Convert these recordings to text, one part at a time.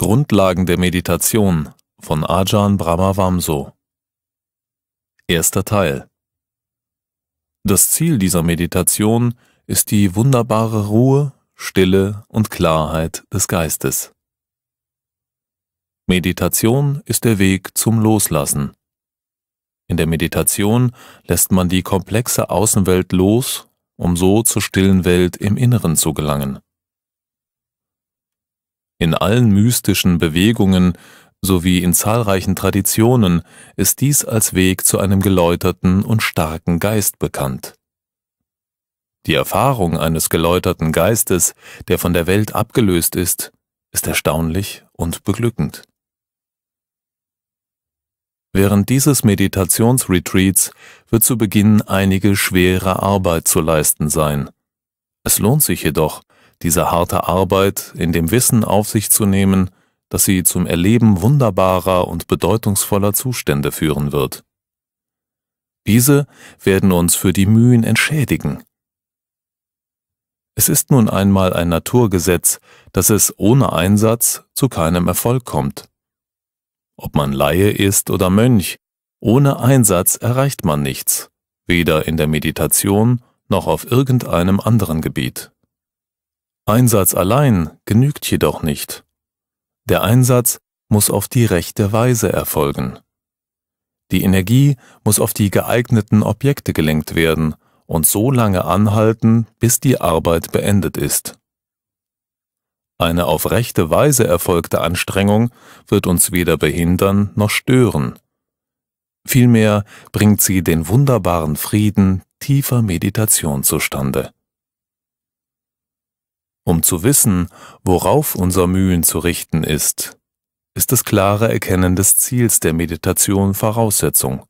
Grundlagen der Meditation von Ajahn Brahmavamso. Erster Teil. Das Ziel dieser Meditation ist die wunderbare Ruhe, Stille und Klarheit des Geistes. Meditation ist der Weg zum Loslassen. In der Meditation lässt man die komplexe Außenwelt los, um so zur stillen Welt im Inneren zu gelangen. In allen mystischen Bewegungen sowie in zahlreichen Traditionen ist dies als Weg zu einem geläuterten und starken Geist bekannt. Die Erfahrung eines geläuterten Geistes, der von der Welt abgelöst ist, ist erstaunlich und beglückend. Während dieses Meditationsretreats wird zu Beginn einige schwere Arbeit zu leisten sein. Es lohnt sich jedoch, diese harte Arbeit in dem Wissen auf sich zu nehmen, dass sie zum Erleben wunderbarer und bedeutungsvoller Zustände führen wird. Diese werden uns für die Mühen entschädigen. Es ist nun einmal ein Naturgesetz, dass es ohne Einsatz zu keinem Erfolg kommt. Ob man Laie ist oder Mönch, ohne Einsatz erreicht man nichts, weder in der Meditation noch auf irgendeinem anderen Gebiet. Einsatz allein genügt jedoch nicht. Der Einsatz muss auf die rechte Weise erfolgen. Die Energie muss auf die geeigneten Objekte gelenkt werden und so lange anhalten, bis die Arbeit beendet ist. Eine auf rechte Weise erfolgte Anstrengung wird uns weder behindern noch stören. Vielmehr bringt sie den wunderbaren Frieden tiefer Meditation zustande um zu wissen, worauf unser Mühen zu richten ist, ist das klare Erkennen des Ziels der Meditation Voraussetzung.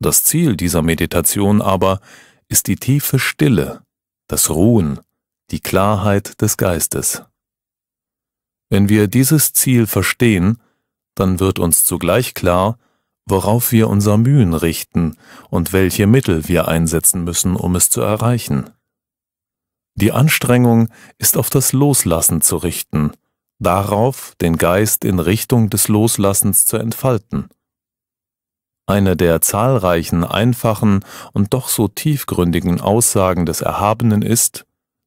Das Ziel dieser Meditation aber ist die tiefe Stille, das Ruhen, die Klarheit des Geistes. Wenn wir dieses Ziel verstehen, dann wird uns zugleich klar, worauf wir unser Mühen richten und welche Mittel wir einsetzen müssen, um es zu erreichen. Die Anstrengung ist auf das Loslassen zu richten, darauf, den Geist in Richtung des Loslassens zu entfalten. Eine der zahlreichen einfachen und doch so tiefgründigen Aussagen des Erhabenen ist,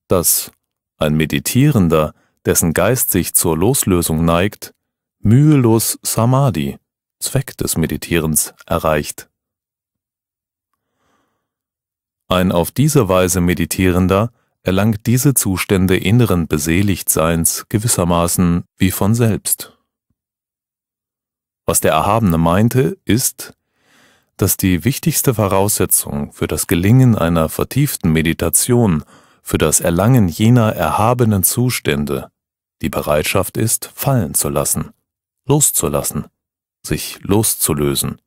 dass ein Meditierender, dessen Geist sich zur Loslösung neigt, mühelos Samadhi, Zweck des Meditierens, erreicht. Ein auf diese Weise Meditierender erlangt diese Zustände inneren Beseligtseins gewissermaßen wie von selbst. Was der Erhabene meinte, ist, dass die wichtigste Voraussetzung für das Gelingen einer vertieften Meditation, für das Erlangen jener erhabenen Zustände, die Bereitschaft ist, fallen zu lassen, loszulassen, sich loszulösen,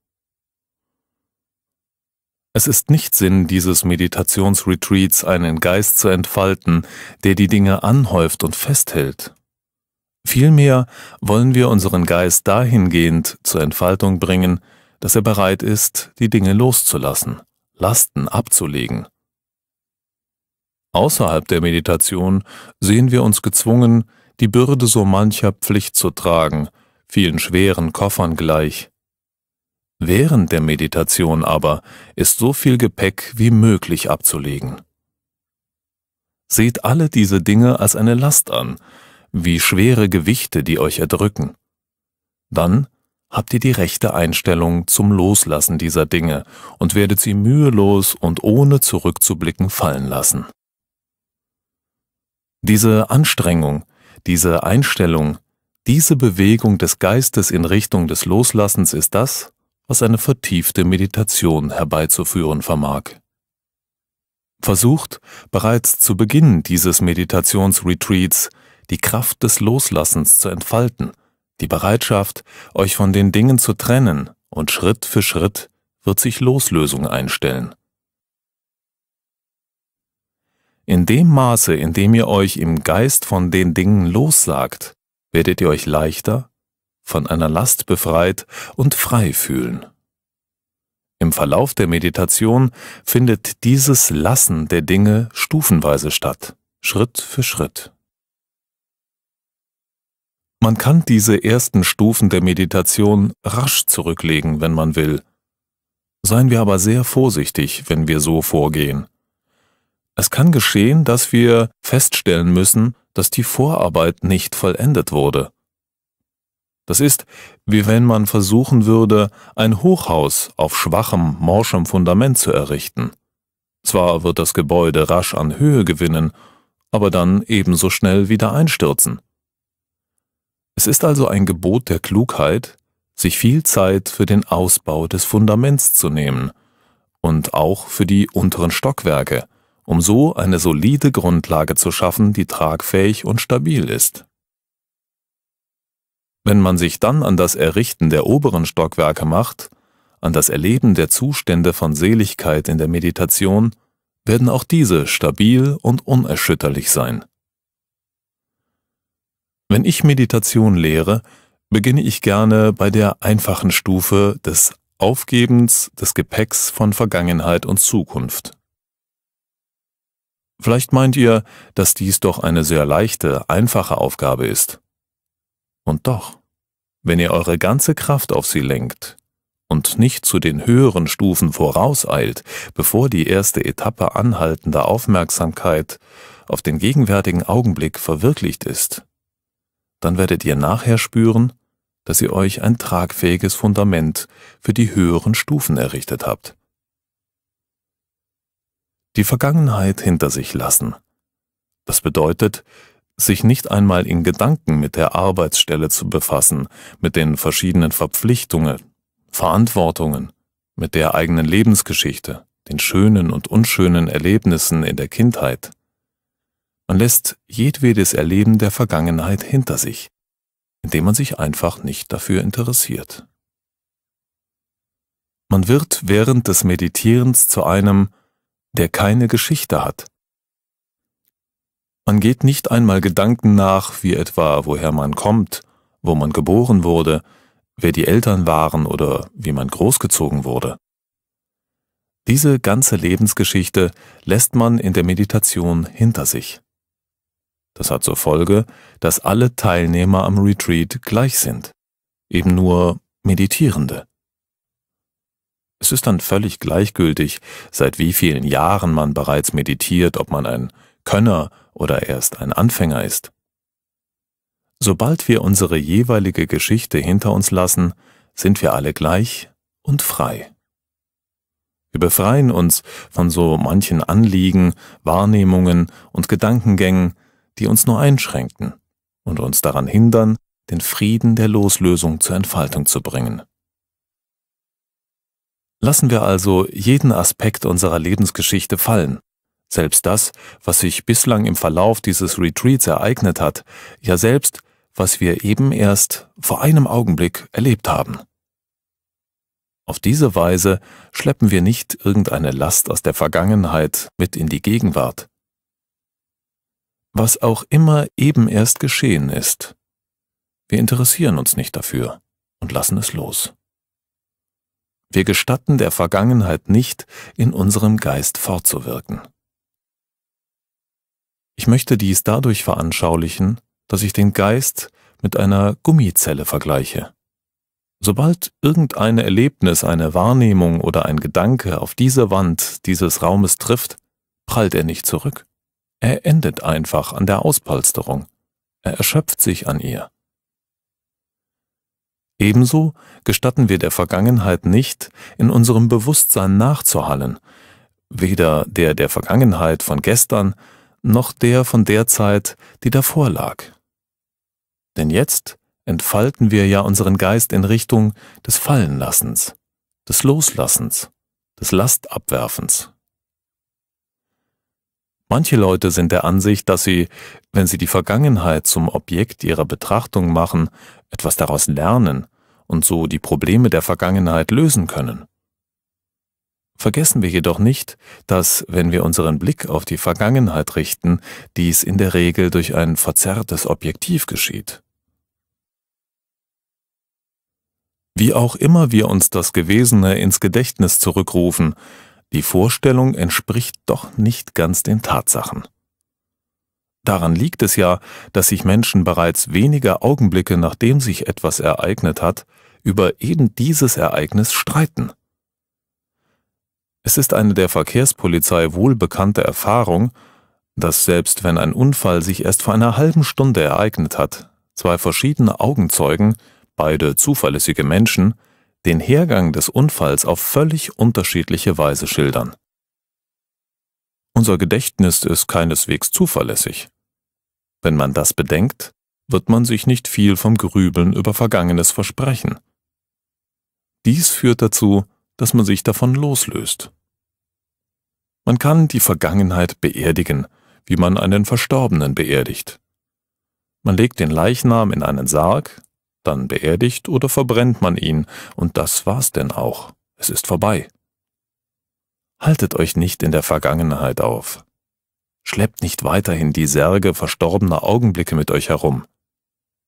es ist nicht Sinn dieses Meditationsretreats, einen Geist zu entfalten, der die Dinge anhäuft und festhält. Vielmehr wollen wir unseren Geist dahingehend zur Entfaltung bringen, dass er bereit ist, die Dinge loszulassen, Lasten abzulegen. Außerhalb der Meditation sehen wir uns gezwungen, die Bürde so mancher Pflicht zu tragen, vielen schweren Koffern gleich, Während der Meditation aber ist so viel Gepäck wie möglich abzulegen. Seht alle diese Dinge als eine Last an, wie schwere Gewichte, die euch erdrücken. Dann habt ihr die rechte Einstellung zum Loslassen dieser Dinge und werdet sie mühelos und ohne zurückzublicken fallen lassen. Diese Anstrengung, diese Einstellung, diese Bewegung des Geistes in Richtung des Loslassens ist das, was eine vertiefte Meditation herbeizuführen vermag. Versucht bereits zu Beginn dieses Meditationsretreats die Kraft des Loslassens zu entfalten, die Bereitschaft, euch von den Dingen zu trennen, und Schritt für Schritt wird sich Loslösung einstellen. In dem Maße, in dem ihr euch im Geist von den Dingen lossagt, werdet ihr euch leichter von einer Last befreit und frei fühlen. Im Verlauf der Meditation findet dieses Lassen der Dinge stufenweise statt, Schritt für Schritt. Man kann diese ersten Stufen der Meditation rasch zurücklegen, wenn man will. Seien wir aber sehr vorsichtig, wenn wir so vorgehen. Es kann geschehen, dass wir feststellen müssen, dass die Vorarbeit nicht vollendet wurde das ist, wie wenn man versuchen würde, ein Hochhaus auf schwachem, morschem Fundament zu errichten. Zwar wird das Gebäude rasch an Höhe gewinnen, aber dann ebenso schnell wieder einstürzen. Es ist also ein Gebot der Klugheit, sich viel Zeit für den Ausbau des Fundaments zu nehmen und auch für die unteren Stockwerke, um so eine solide Grundlage zu schaffen, die tragfähig und stabil ist. Wenn man sich dann an das Errichten der oberen Stockwerke macht, an das Erleben der Zustände von Seligkeit in der Meditation, werden auch diese stabil und unerschütterlich sein. Wenn ich Meditation lehre, beginne ich gerne bei der einfachen Stufe des Aufgebens des Gepäcks von Vergangenheit und Zukunft. Vielleicht meint ihr, dass dies doch eine sehr leichte, einfache Aufgabe ist. Und doch, wenn ihr eure ganze Kraft auf sie lenkt und nicht zu den höheren Stufen vorauseilt, bevor die erste Etappe anhaltender Aufmerksamkeit auf den gegenwärtigen Augenblick verwirklicht ist, dann werdet ihr nachher spüren, dass ihr euch ein tragfähiges Fundament für die höheren Stufen errichtet habt. Die Vergangenheit hinter sich lassen. Das bedeutet, sich nicht einmal in Gedanken mit der Arbeitsstelle zu befassen, mit den verschiedenen Verpflichtungen, Verantwortungen, mit der eigenen Lebensgeschichte, den schönen und unschönen Erlebnissen in der Kindheit. Man lässt jedwedes Erleben der Vergangenheit hinter sich, indem man sich einfach nicht dafür interessiert. Man wird während des Meditierens zu einem, der keine Geschichte hat, man geht nicht einmal Gedanken nach, wie etwa woher man kommt, wo man geboren wurde, wer die Eltern waren oder wie man großgezogen wurde. Diese ganze Lebensgeschichte lässt man in der Meditation hinter sich. Das hat zur Folge, dass alle Teilnehmer am Retreat gleich sind, eben nur Meditierende. Es ist dann völlig gleichgültig, seit wie vielen Jahren man bereits meditiert, ob man ein Könner oder erst ein Anfänger ist. Sobald wir unsere jeweilige Geschichte hinter uns lassen, sind wir alle gleich und frei. Wir befreien uns von so manchen Anliegen, Wahrnehmungen und Gedankengängen, die uns nur einschränken und uns daran hindern, den Frieden der Loslösung zur Entfaltung zu bringen. Lassen wir also jeden Aspekt unserer Lebensgeschichte fallen selbst das, was sich bislang im Verlauf dieses Retreats ereignet hat, ja selbst, was wir eben erst vor einem Augenblick erlebt haben. Auf diese Weise schleppen wir nicht irgendeine Last aus der Vergangenheit mit in die Gegenwart. Was auch immer eben erst geschehen ist, wir interessieren uns nicht dafür und lassen es los. Wir gestatten der Vergangenheit nicht, in unserem Geist fortzuwirken. Ich möchte dies dadurch veranschaulichen, dass ich den Geist mit einer Gummizelle vergleiche. Sobald irgendein Erlebnis, eine Wahrnehmung oder ein Gedanke auf diese Wand dieses Raumes trifft, prallt er nicht zurück. Er endet einfach an der Auspolsterung. Er erschöpft sich an ihr. Ebenso gestatten wir der Vergangenheit nicht, in unserem Bewusstsein nachzuhallen, weder der der Vergangenheit von gestern noch der von der Zeit, die davor lag. Denn jetzt entfalten wir ja unseren Geist in Richtung des Fallenlassens, des Loslassens, des Lastabwerfens. Manche Leute sind der Ansicht, dass sie, wenn sie die Vergangenheit zum Objekt ihrer Betrachtung machen, etwas daraus lernen und so die Probleme der Vergangenheit lösen können. Vergessen wir jedoch nicht, dass, wenn wir unseren Blick auf die Vergangenheit richten, dies in der Regel durch ein verzerrtes Objektiv geschieht. Wie auch immer wir uns das Gewesene ins Gedächtnis zurückrufen, die Vorstellung entspricht doch nicht ganz den Tatsachen. Daran liegt es ja, dass sich Menschen bereits wenige Augenblicke nachdem sich etwas ereignet hat, über eben dieses Ereignis streiten. Es ist eine der Verkehrspolizei wohlbekannte Erfahrung, dass selbst wenn ein Unfall sich erst vor einer halben Stunde ereignet hat, zwei verschiedene Augenzeugen, beide zuverlässige Menschen, den Hergang des Unfalls auf völlig unterschiedliche Weise schildern. Unser Gedächtnis ist keineswegs zuverlässig. Wenn man das bedenkt, wird man sich nicht viel vom Grübeln über Vergangenes versprechen. Dies führt dazu, dass man sich davon loslöst. Man kann die Vergangenheit beerdigen, wie man einen Verstorbenen beerdigt. Man legt den Leichnam in einen Sarg, dann beerdigt oder verbrennt man ihn, und das war's denn auch, es ist vorbei. Haltet euch nicht in der Vergangenheit auf. Schleppt nicht weiterhin die Särge verstorbener Augenblicke mit euch herum.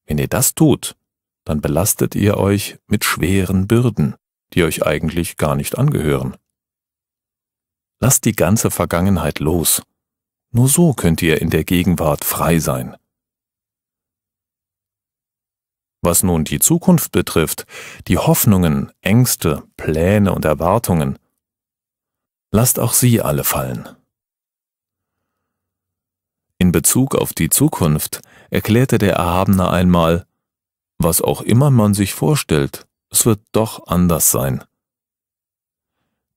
Wenn ihr das tut, dann belastet ihr euch mit schweren Bürden die euch eigentlich gar nicht angehören. Lasst die ganze Vergangenheit los. Nur so könnt ihr in der Gegenwart frei sein. Was nun die Zukunft betrifft, die Hoffnungen, Ängste, Pläne und Erwartungen, lasst auch sie alle fallen. In Bezug auf die Zukunft erklärte der Erhabene einmal, was auch immer man sich vorstellt, es wird doch anders sein.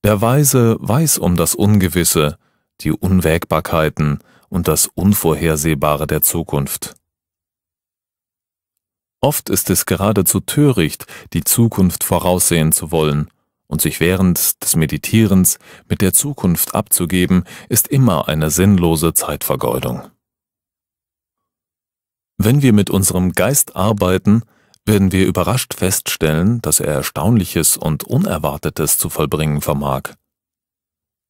Der Weise weiß um das Ungewisse, die Unwägbarkeiten und das Unvorhersehbare der Zukunft. Oft ist es geradezu töricht, die Zukunft voraussehen zu wollen, und sich während des Meditierens mit der Zukunft abzugeben, ist immer eine sinnlose Zeitvergeudung. Wenn wir mit unserem Geist arbeiten, werden wir überrascht feststellen, dass er Erstaunliches und Unerwartetes zu vollbringen vermag.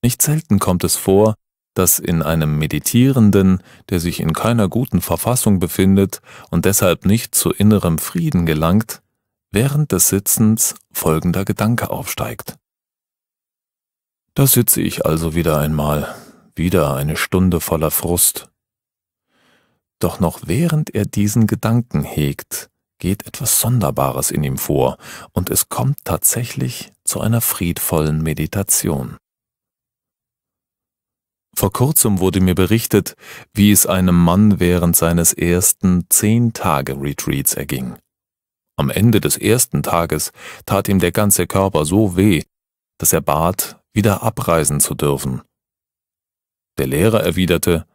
Nicht selten kommt es vor, dass in einem Meditierenden, der sich in keiner guten Verfassung befindet und deshalb nicht zu innerem Frieden gelangt, während des Sitzens folgender Gedanke aufsteigt. Da sitze ich also wieder einmal, wieder eine Stunde voller Frust. Doch noch während er diesen Gedanken hegt, geht etwas Sonderbares in ihm vor und es kommt tatsächlich zu einer friedvollen Meditation. Vor kurzem wurde mir berichtet, wie es einem Mann während seines ersten zehn Tage Retreats erging. Am Ende des ersten Tages tat ihm der ganze Körper so weh, dass er bat, wieder abreisen zu dürfen. Der Lehrer erwiderte,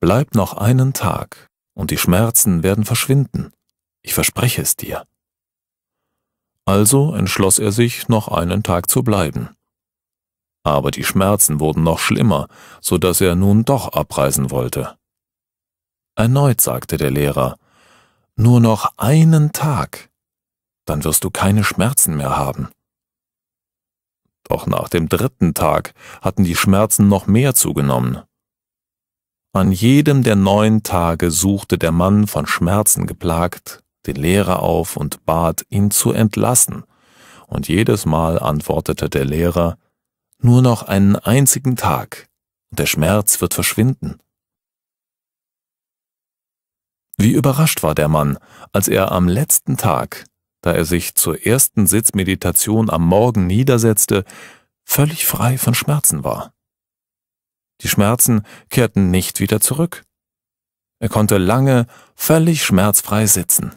Bleib noch einen Tag und die Schmerzen werden verschwinden. Ich verspreche es dir. Also entschloss er sich, noch einen Tag zu bleiben. Aber die Schmerzen wurden noch schlimmer, so dass er nun doch abreisen wollte. Erneut sagte der Lehrer, nur noch einen Tag, dann wirst du keine Schmerzen mehr haben. Doch nach dem dritten Tag hatten die Schmerzen noch mehr zugenommen. An jedem der neun Tage suchte der Mann von Schmerzen geplagt den Lehrer auf und bat, ihn zu entlassen. Und jedes Mal antwortete der Lehrer, nur noch einen einzigen Tag und der Schmerz wird verschwinden. Wie überrascht war der Mann, als er am letzten Tag, da er sich zur ersten Sitzmeditation am Morgen niedersetzte, völlig frei von Schmerzen war. Die Schmerzen kehrten nicht wieder zurück. Er konnte lange völlig schmerzfrei sitzen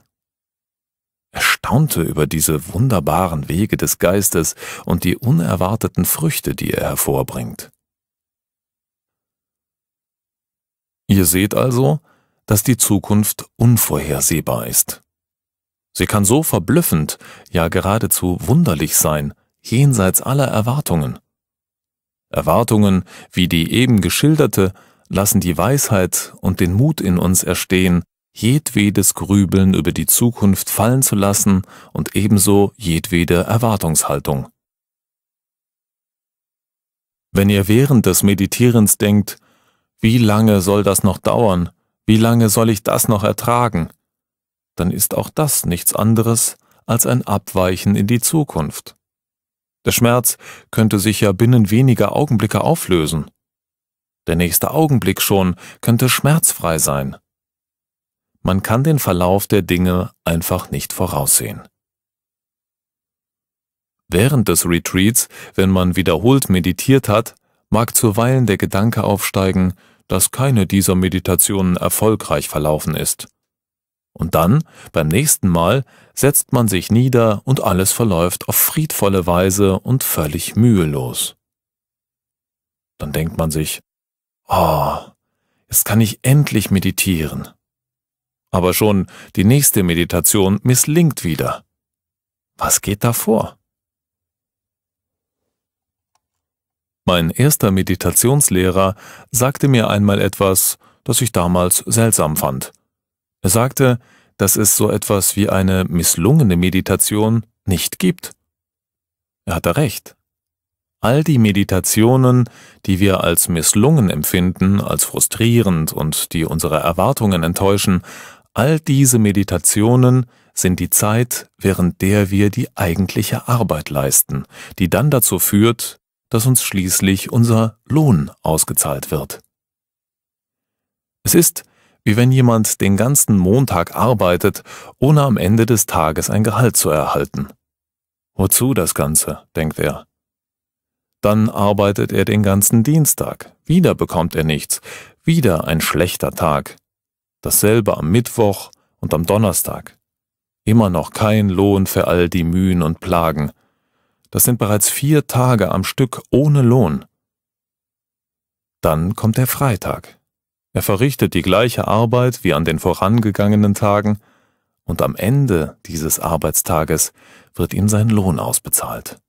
erstaunte über diese wunderbaren Wege des Geistes und die unerwarteten Früchte, die er hervorbringt. Ihr seht also, dass die Zukunft unvorhersehbar ist. Sie kann so verblüffend, ja geradezu wunderlich sein, jenseits aller Erwartungen. Erwartungen wie die eben geschilderte lassen die Weisheit und den Mut in uns erstehen, jedwedes Grübeln über die Zukunft fallen zu lassen und ebenso jedwede Erwartungshaltung. Wenn ihr während des Meditierens denkt, wie lange soll das noch dauern, wie lange soll ich das noch ertragen, dann ist auch das nichts anderes als ein Abweichen in die Zukunft. Der Schmerz könnte sich ja binnen weniger Augenblicke auflösen. Der nächste Augenblick schon könnte schmerzfrei sein. Man kann den Verlauf der Dinge einfach nicht voraussehen. Während des Retreats, wenn man wiederholt meditiert hat, mag zuweilen der Gedanke aufsteigen, dass keine dieser Meditationen erfolgreich verlaufen ist. Und dann, beim nächsten Mal, setzt man sich nieder und alles verläuft auf friedvolle Weise und völlig mühelos. Dann denkt man sich, oh, jetzt kann ich endlich meditieren. Aber schon die nächste Meditation misslingt wieder. Was geht da vor? Mein erster Meditationslehrer sagte mir einmal etwas, das ich damals seltsam fand. Er sagte, dass es so etwas wie eine misslungene Meditation nicht gibt. Er hatte recht. All die Meditationen, die wir als misslungen empfinden, als frustrierend und die unsere Erwartungen enttäuschen, All diese Meditationen sind die Zeit, während der wir die eigentliche Arbeit leisten, die dann dazu führt, dass uns schließlich unser Lohn ausgezahlt wird. Es ist, wie wenn jemand den ganzen Montag arbeitet, ohne am Ende des Tages ein Gehalt zu erhalten. Wozu das Ganze, denkt er. Dann arbeitet er den ganzen Dienstag, wieder bekommt er nichts, wieder ein schlechter Tag, dasselbe am Mittwoch und am Donnerstag. Immer noch kein Lohn für all die Mühen und Plagen. Das sind bereits vier Tage am Stück ohne Lohn. Dann kommt der Freitag. Er verrichtet die gleiche Arbeit wie an den vorangegangenen Tagen, und am Ende dieses Arbeitstages wird ihm sein Lohn ausbezahlt.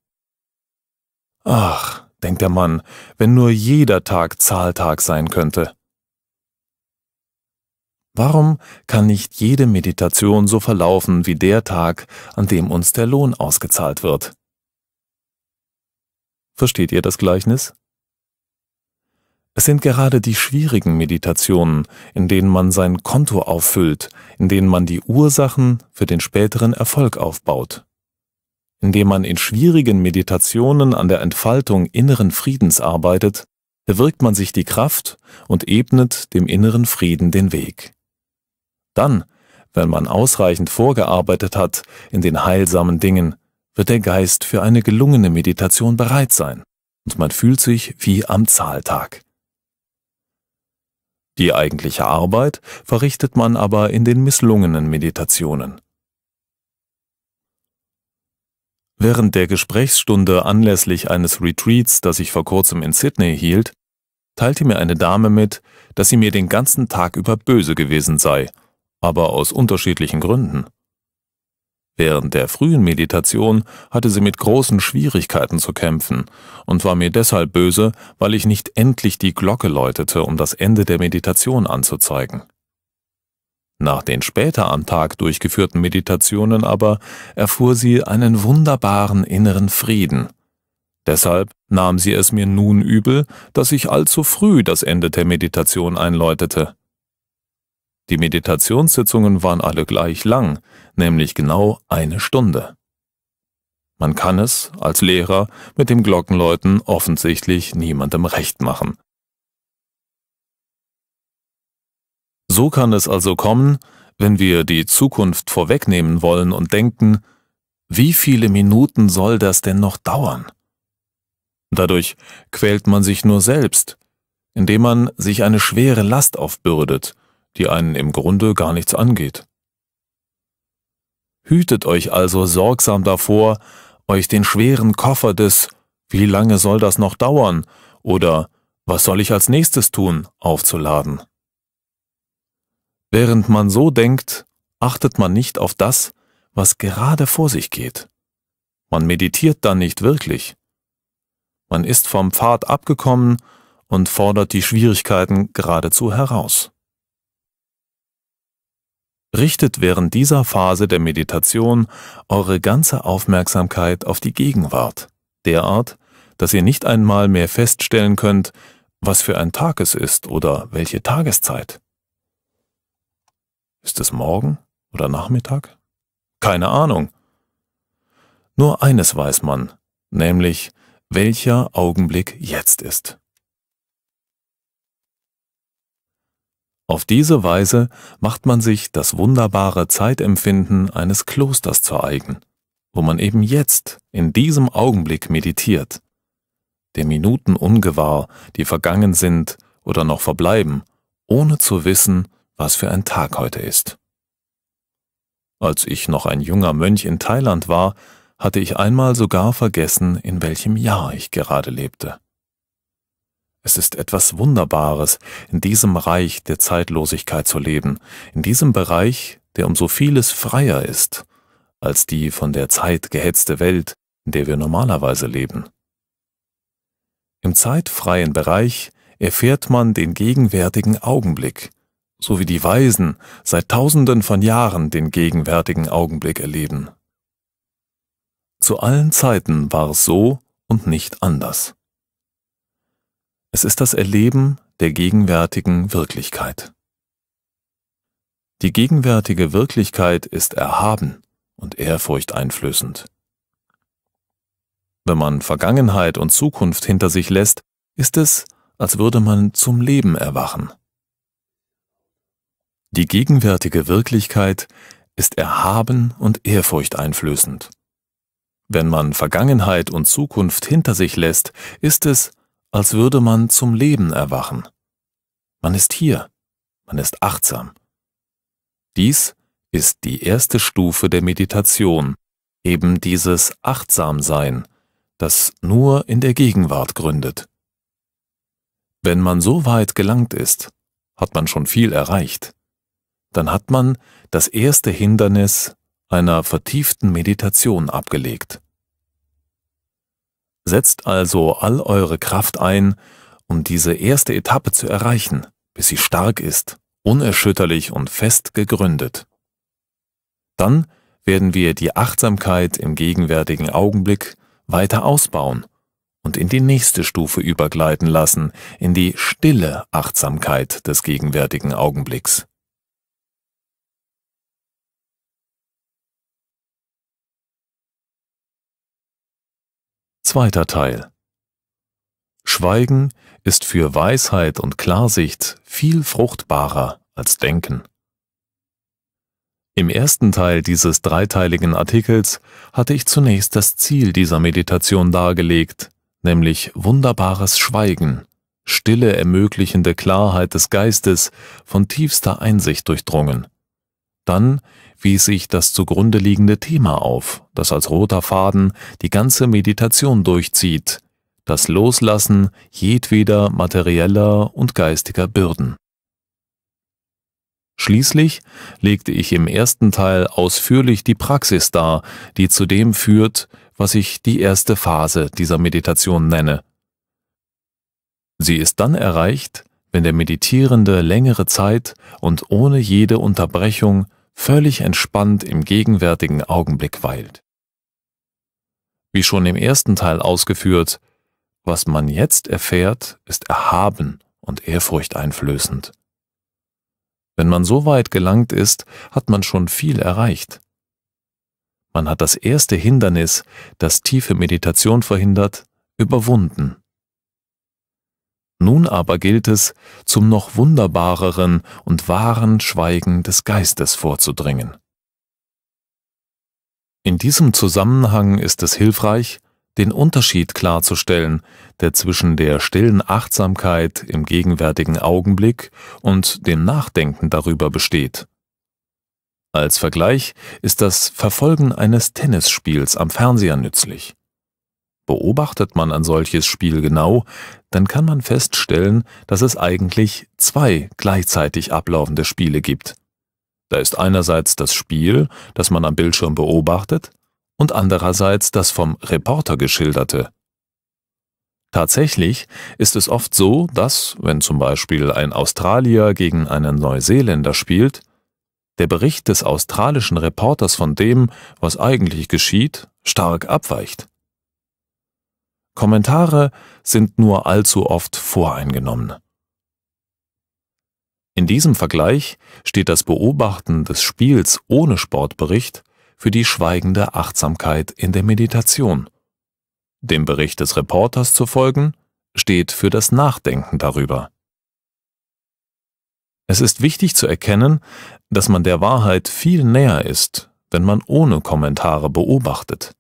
Ach, denkt der Mann, wenn nur jeder Tag Zahltag sein könnte. Warum kann nicht jede Meditation so verlaufen wie der Tag, an dem uns der Lohn ausgezahlt wird? Versteht ihr das Gleichnis? Es sind gerade die schwierigen Meditationen, in denen man sein Konto auffüllt, in denen man die Ursachen für den späteren Erfolg aufbaut. Indem man in schwierigen Meditationen an der Entfaltung inneren Friedens arbeitet, erwirkt man sich die Kraft und ebnet dem inneren Frieden den Weg. Dann, wenn man ausreichend vorgearbeitet hat in den heilsamen Dingen, wird der Geist für eine gelungene Meditation bereit sein und man fühlt sich wie am Zahltag. Die eigentliche Arbeit verrichtet man aber in den misslungenen Meditationen. Während der Gesprächsstunde anlässlich eines Retreats, das ich vor kurzem in Sydney hielt, teilte mir eine Dame mit, dass sie mir den ganzen Tag über böse gewesen sei aber aus unterschiedlichen Gründen. Während der frühen Meditation hatte sie mit großen Schwierigkeiten zu kämpfen und war mir deshalb böse, weil ich nicht endlich die Glocke läutete, um das Ende der Meditation anzuzeigen. Nach den später am Tag durchgeführten Meditationen aber erfuhr sie einen wunderbaren inneren Frieden. Deshalb nahm sie es mir nun übel, dass ich allzu früh das Ende der Meditation einläutete. Die Meditationssitzungen waren alle gleich lang, nämlich genau eine Stunde. Man kann es, als Lehrer, mit dem Glockenläuten offensichtlich niemandem recht machen. So kann es also kommen, wenn wir die Zukunft vorwegnehmen wollen und denken, wie viele Minuten soll das denn noch dauern? Dadurch quält man sich nur selbst, indem man sich eine schwere Last aufbürdet, die einen im Grunde gar nichts angeht. Hütet euch also sorgsam davor, euch den schweren Koffer des Wie lange soll das noch dauern oder Was soll ich als nächstes tun aufzuladen. Während man so denkt, achtet man nicht auf das, was gerade vor sich geht. Man meditiert dann nicht wirklich. Man ist vom Pfad abgekommen und fordert die Schwierigkeiten geradezu heraus. Richtet während dieser Phase der Meditation eure ganze Aufmerksamkeit auf die Gegenwart, derart, dass ihr nicht einmal mehr feststellen könnt, was für ein Tag es ist oder welche Tageszeit. Ist es morgen oder Nachmittag? Keine Ahnung. Nur eines weiß man, nämlich welcher Augenblick jetzt ist. Auf diese Weise macht man sich das wunderbare Zeitempfinden eines Klosters zu eigen, wo man eben jetzt, in diesem Augenblick meditiert, der Minuten ungewahr, die vergangen sind oder noch verbleiben, ohne zu wissen, was für ein Tag heute ist. Als ich noch ein junger Mönch in Thailand war, hatte ich einmal sogar vergessen, in welchem Jahr ich gerade lebte. Es ist etwas Wunderbares, in diesem Reich der Zeitlosigkeit zu leben, in diesem Bereich, der um so vieles freier ist als die von der Zeit gehetzte Welt, in der wir normalerweise leben. Im zeitfreien Bereich erfährt man den gegenwärtigen Augenblick, so wie die Weisen seit tausenden von Jahren den gegenwärtigen Augenblick erleben. Zu allen Zeiten war es so und nicht anders. Es ist das Erleben der gegenwärtigen Wirklichkeit. Die gegenwärtige Wirklichkeit ist erhaben und ehrfurchteinflößend. Wenn man Vergangenheit und Zukunft hinter sich lässt, ist es, als würde man zum Leben erwachen. Die gegenwärtige Wirklichkeit ist erhaben und ehrfurchteinflößend. Wenn man Vergangenheit und Zukunft hinter sich lässt, ist es, als würde man zum Leben erwachen. Man ist hier, man ist achtsam. Dies ist die erste Stufe der Meditation, eben dieses Achtsamsein, das nur in der Gegenwart gründet. Wenn man so weit gelangt ist, hat man schon viel erreicht. Dann hat man das erste Hindernis einer vertieften Meditation abgelegt. Setzt also all eure Kraft ein, um diese erste Etappe zu erreichen, bis sie stark ist, unerschütterlich und fest gegründet. Dann werden wir die Achtsamkeit im gegenwärtigen Augenblick weiter ausbauen und in die nächste Stufe übergleiten lassen, in die stille Achtsamkeit des gegenwärtigen Augenblicks. Zweiter Teil. Schweigen ist für Weisheit und Klarsicht viel fruchtbarer als Denken. Im ersten Teil dieses dreiteiligen Artikels hatte ich zunächst das Ziel dieser Meditation dargelegt, nämlich wunderbares Schweigen, stille ermöglichende Klarheit des Geistes von tiefster Einsicht durchdrungen. Dann spieß ich das zugrunde liegende Thema auf, das als roter Faden die ganze Meditation durchzieht, das Loslassen jedweder materieller und geistiger Bürden. Schließlich legte ich im ersten Teil ausführlich die Praxis dar, die zu dem führt, was ich die erste Phase dieser Meditation nenne. Sie ist dann erreicht, wenn der Meditierende längere Zeit und ohne jede Unterbrechung völlig entspannt im gegenwärtigen Augenblick weilt. Wie schon im ersten Teil ausgeführt, was man jetzt erfährt, ist erhaben und ehrfurchteinflößend. Wenn man so weit gelangt ist, hat man schon viel erreicht. Man hat das erste Hindernis, das tiefe Meditation verhindert, überwunden. Nun aber gilt es, zum noch wunderbareren und wahren Schweigen des Geistes vorzudringen. In diesem Zusammenhang ist es hilfreich, den Unterschied klarzustellen, der zwischen der stillen Achtsamkeit im gegenwärtigen Augenblick und dem Nachdenken darüber besteht. Als Vergleich ist das Verfolgen eines Tennisspiels am Fernseher nützlich. Beobachtet man ein solches Spiel genau, dann kann man feststellen, dass es eigentlich zwei gleichzeitig ablaufende Spiele gibt. Da ist einerseits das Spiel, das man am Bildschirm beobachtet, und andererseits das vom Reporter geschilderte. Tatsächlich ist es oft so, dass, wenn zum Beispiel ein Australier gegen einen Neuseeländer spielt, der Bericht des australischen Reporters von dem, was eigentlich geschieht, stark abweicht. Kommentare sind nur allzu oft voreingenommen. In diesem Vergleich steht das Beobachten des Spiels ohne Sportbericht für die schweigende Achtsamkeit in der Meditation. Dem Bericht des Reporters zu folgen, steht für das Nachdenken darüber. Es ist wichtig zu erkennen, dass man der Wahrheit viel näher ist, wenn man ohne Kommentare beobachtet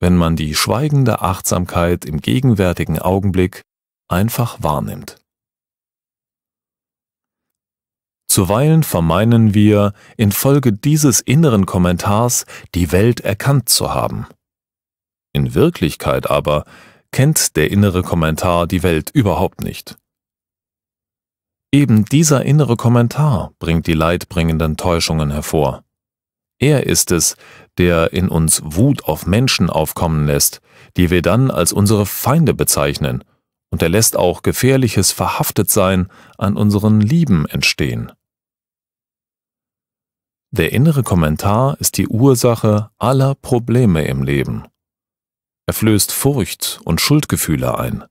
wenn man die schweigende Achtsamkeit im gegenwärtigen Augenblick einfach wahrnimmt. Zuweilen vermeinen wir, infolge dieses inneren Kommentars die Welt erkannt zu haben. In Wirklichkeit aber kennt der innere Kommentar die Welt überhaupt nicht. Eben dieser innere Kommentar bringt die leidbringenden Täuschungen hervor. Er ist es, der in uns Wut auf Menschen aufkommen lässt, die wir dann als unsere Feinde bezeichnen, und er lässt auch gefährliches Verhaftetsein an unseren Lieben entstehen. Der innere Kommentar ist die Ursache aller Probleme im Leben. Er flößt Furcht und Schuldgefühle ein.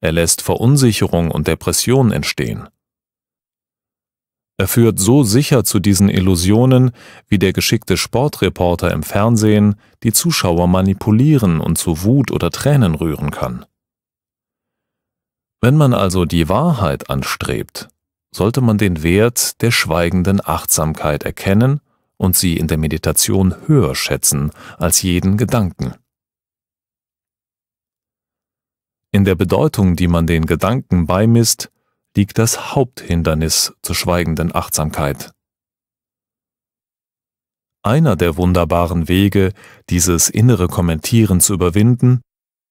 Er lässt Verunsicherung und Depression entstehen. Er führt so sicher zu diesen Illusionen, wie der geschickte Sportreporter im Fernsehen die Zuschauer manipulieren und zu Wut oder Tränen rühren kann. Wenn man also die Wahrheit anstrebt, sollte man den Wert der schweigenden Achtsamkeit erkennen und sie in der Meditation höher schätzen als jeden Gedanken. In der Bedeutung, die man den Gedanken beimisst, liegt das Haupthindernis zur schweigenden Achtsamkeit. Einer der wunderbaren Wege, dieses innere Kommentieren zu überwinden,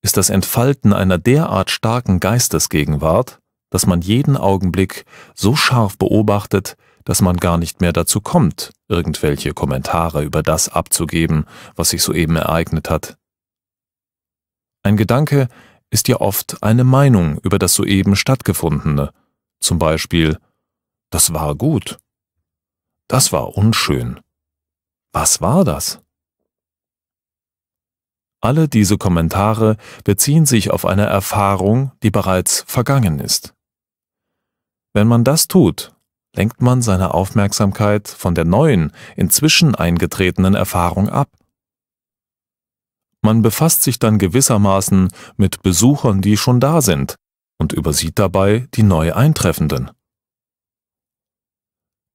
ist das Entfalten einer derart starken Geistesgegenwart, dass man jeden Augenblick so scharf beobachtet, dass man gar nicht mehr dazu kommt, irgendwelche Kommentare über das abzugeben, was sich soeben ereignet hat. Ein Gedanke ist ja oft eine Meinung über das soeben stattgefundene zum Beispiel, das war gut. Das war unschön. Was war das? Alle diese Kommentare beziehen sich auf eine Erfahrung, die bereits vergangen ist. Wenn man das tut, lenkt man seine Aufmerksamkeit von der neuen, inzwischen eingetretenen Erfahrung ab. Man befasst sich dann gewissermaßen mit Besuchern, die schon da sind, und übersieht dabei die neu Eintreffenden.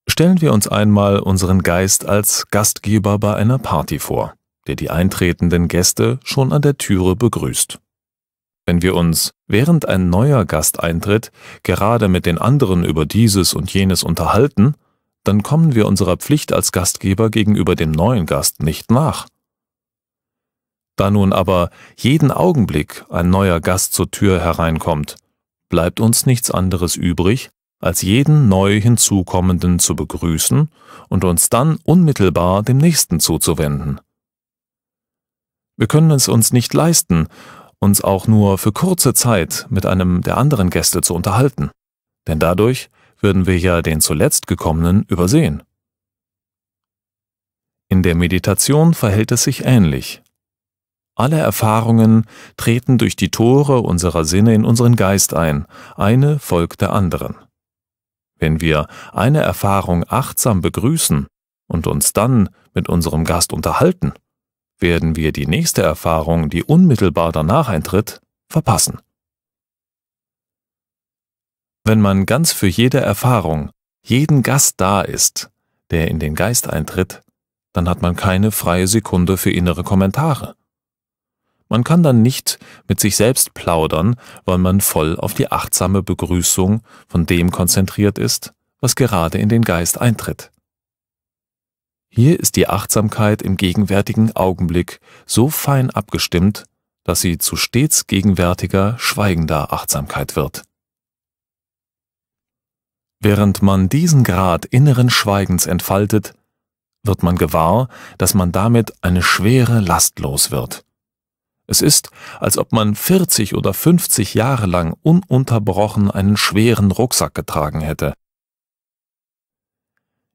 Stellen wir uns einmal unseren Geist als Gastgeber bei einer Party vor, der die eintretenden Gäste schon an der Türe begrüßt. Wenn wir uns, während ein neuer Gast eintritt, gerade mit den anderen über dieses und jenes unterhalten, dann kommen wir unserer Pflicht als Gastgeber gegenüber dem neuen Gast nicht nach. Da nun aber jeden Augenblick ein neuer Gast zur Tür hereinkommt, bleibt uns nichts anderes übrig, als jeden neu hinzukommenden zu begrüßen und uns dann unmittelbar dem nächsten zuzuwenden. Wir können es uns nicht leisten, uns auch nur für kurze Zeit mit einem der anderen Gäste zu unterhalten, denn dadurch würden wir ja den zuletzt gekommenen übersehen. In der Meditation verhält es sich ähnlich. Alle Erfahrungen treten durch die Tore unserer Sinne in unseren Geist ein, eine folgt der anderen. Wenn wir eine Erfahrung achtsam begrüßen und uns dann mit unserem Gast unterhalten, werden wir die nächste Erfahrung, die unmittelbar danach eintritt, verpassen. Wenn man ganz für jede Erfahrung, jeden Gast da ist, der in den Geist eintritt, dann hat man keine freie Sekunde für innere Kommentare. Man kann dann nicht mit sich selbst plaudern, weil man voll auf die achtsame Begrüßung von dem konzentriert ist, was gerade in den Geist eintritt. Hier ist die Achtsamkeit im gegenwärtigen Augenblick so fein abgestimmt, dass sie zu stets gegenwärtiger, schweigender Achtsamkeit wird. Während man diesen Grad inneren Schweigens entfaltet, wird man gewahr, dass man damit eine schwere Last los wird. Es ist, als ob man 40 oder 50 Jahre lang ununterbrochen einen schweren Rucksack getragen hätte.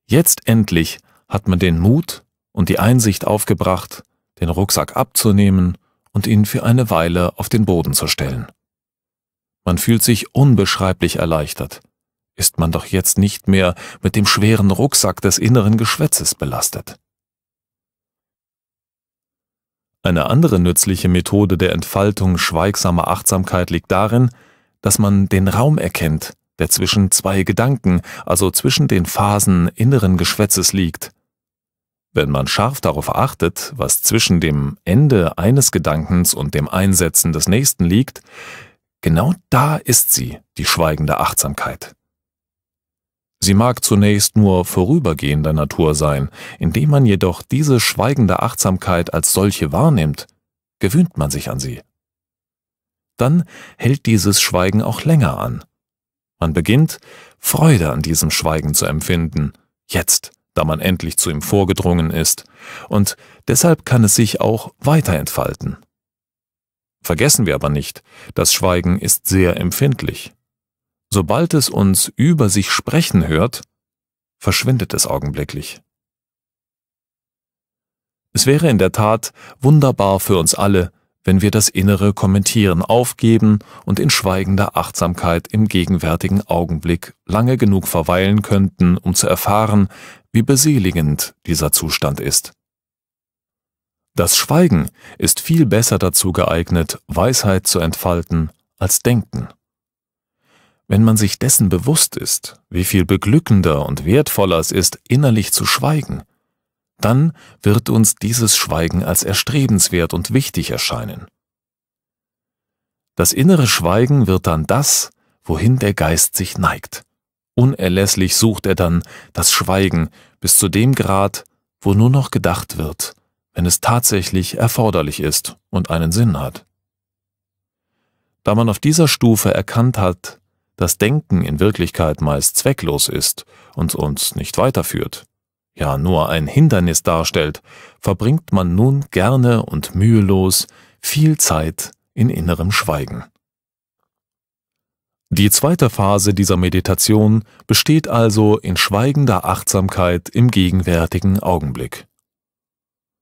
Jetzt endlich hat man den Mut und die Einsicht aufgebracht, den Rucksack abzunehmen und ihn für eine Weile auf den Boden zu stellen. Man fühlt sich unbeschreiblich erleichtert. Ist man doch jetzt nicht mehr mit dem schweren Rucksack des inneren Geschwätzes belastet. Eine andere nützliche Methode der Entfaltung schweigsamer Achtsamkeit liegt darin, dass man den Raum erkennt, der zwischen zwei Gedanken, also zwischen den Phasen inneren Geschwätzes liegt. Wenn man scharf darauf achtet, was zwischen dem Ende eines Gedankens und dem Einsetzen des nächsten liegt, genau da ist sie, die schweigende Achtsamkeit. Sie mag zunächst nur vorübergehender Natur sein, indem man jedoch diese schweigende Achtsamkeit als solche wahrnimmt, gewöhnt man sich an sie. Dann hält dieses Schweigen auch länger an. Man beginnt, Freude an diesem Schweigen zu empfinden, jetzt, da man endlich zu ihm vorgedrungen ist, und deshalb kann es sich auch weiterentfalten. Vergessen wir aber nicht, das Schweigen ist sehr empfindlich. Sobald es uns über sich sprechen hört, verschwindet es augenblicklich. Es wäre in der Tat wunderbar für uns alle, wenn wir das innere Kommentieren aufgeben und in schweigender Achtsamkeit im gegenwärtigen Augenblick lange genug verweilen könnten, um zu erfahren, wie beseligend dieser Zustand ist. Das Schweigen ist viel besser dazu geeignet, Weisheit zu entfalten als Denken. Wenn man sich dessen bewusst ist, wie viel beglückender und wertvoller es ist, innerlich zu schweigen, dann wird uns dieses Schweigen als erstrebenswert und wichtig erscheinen. Das innere Schweigen wird dann das, wohin der Geist sich neigt. Unerlässlich sucht er dann das Schweigen bis zu dem Grad, wo nur noch gedacht wird, wenn es tatsächlich erforderlich ist und einen Sinn hat. Da man auf dieser Stufe erkannt hat, dass Denken in Wirklichkeit meist zwecklos ist und uns nicht weiterführt, ja nur ein Hindernis darstellt, verbringt man nun gerne und mühelos viel Zeit in innerem Schweigen. Die zweite Phase dieser Meditation besteht also in schweigender Achtsamkeit im gegenwärtigen Augenblick.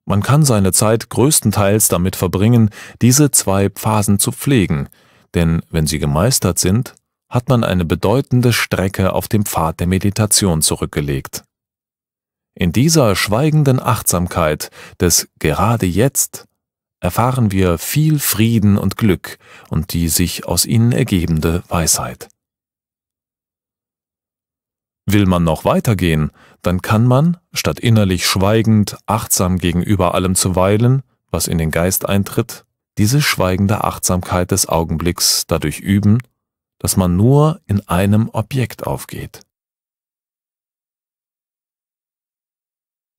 Man kann seine Zeit größtenteils damit verbringen, diese zwei Phasen zu pflegen, denn wenn sie gemeistert sind, hat man eine bedeutende Strecke auf dem Pfad der Meditation zurückgelegt. In dieser schweigenden Achtsamkeit des gerade jetzt erfahren wir viel Frieden und Glück und die sich aus ihnen ergebende Weisheit. Will man noch weitergehen, dann kann man, statt innerlich schweigend, achtsam gegenüber allem zu weilen, was in den Geist eintritt, diese schweigende Achtsamkeit des Augenblicks dadurch üben, dass man nur in einem Objekt aufgeht.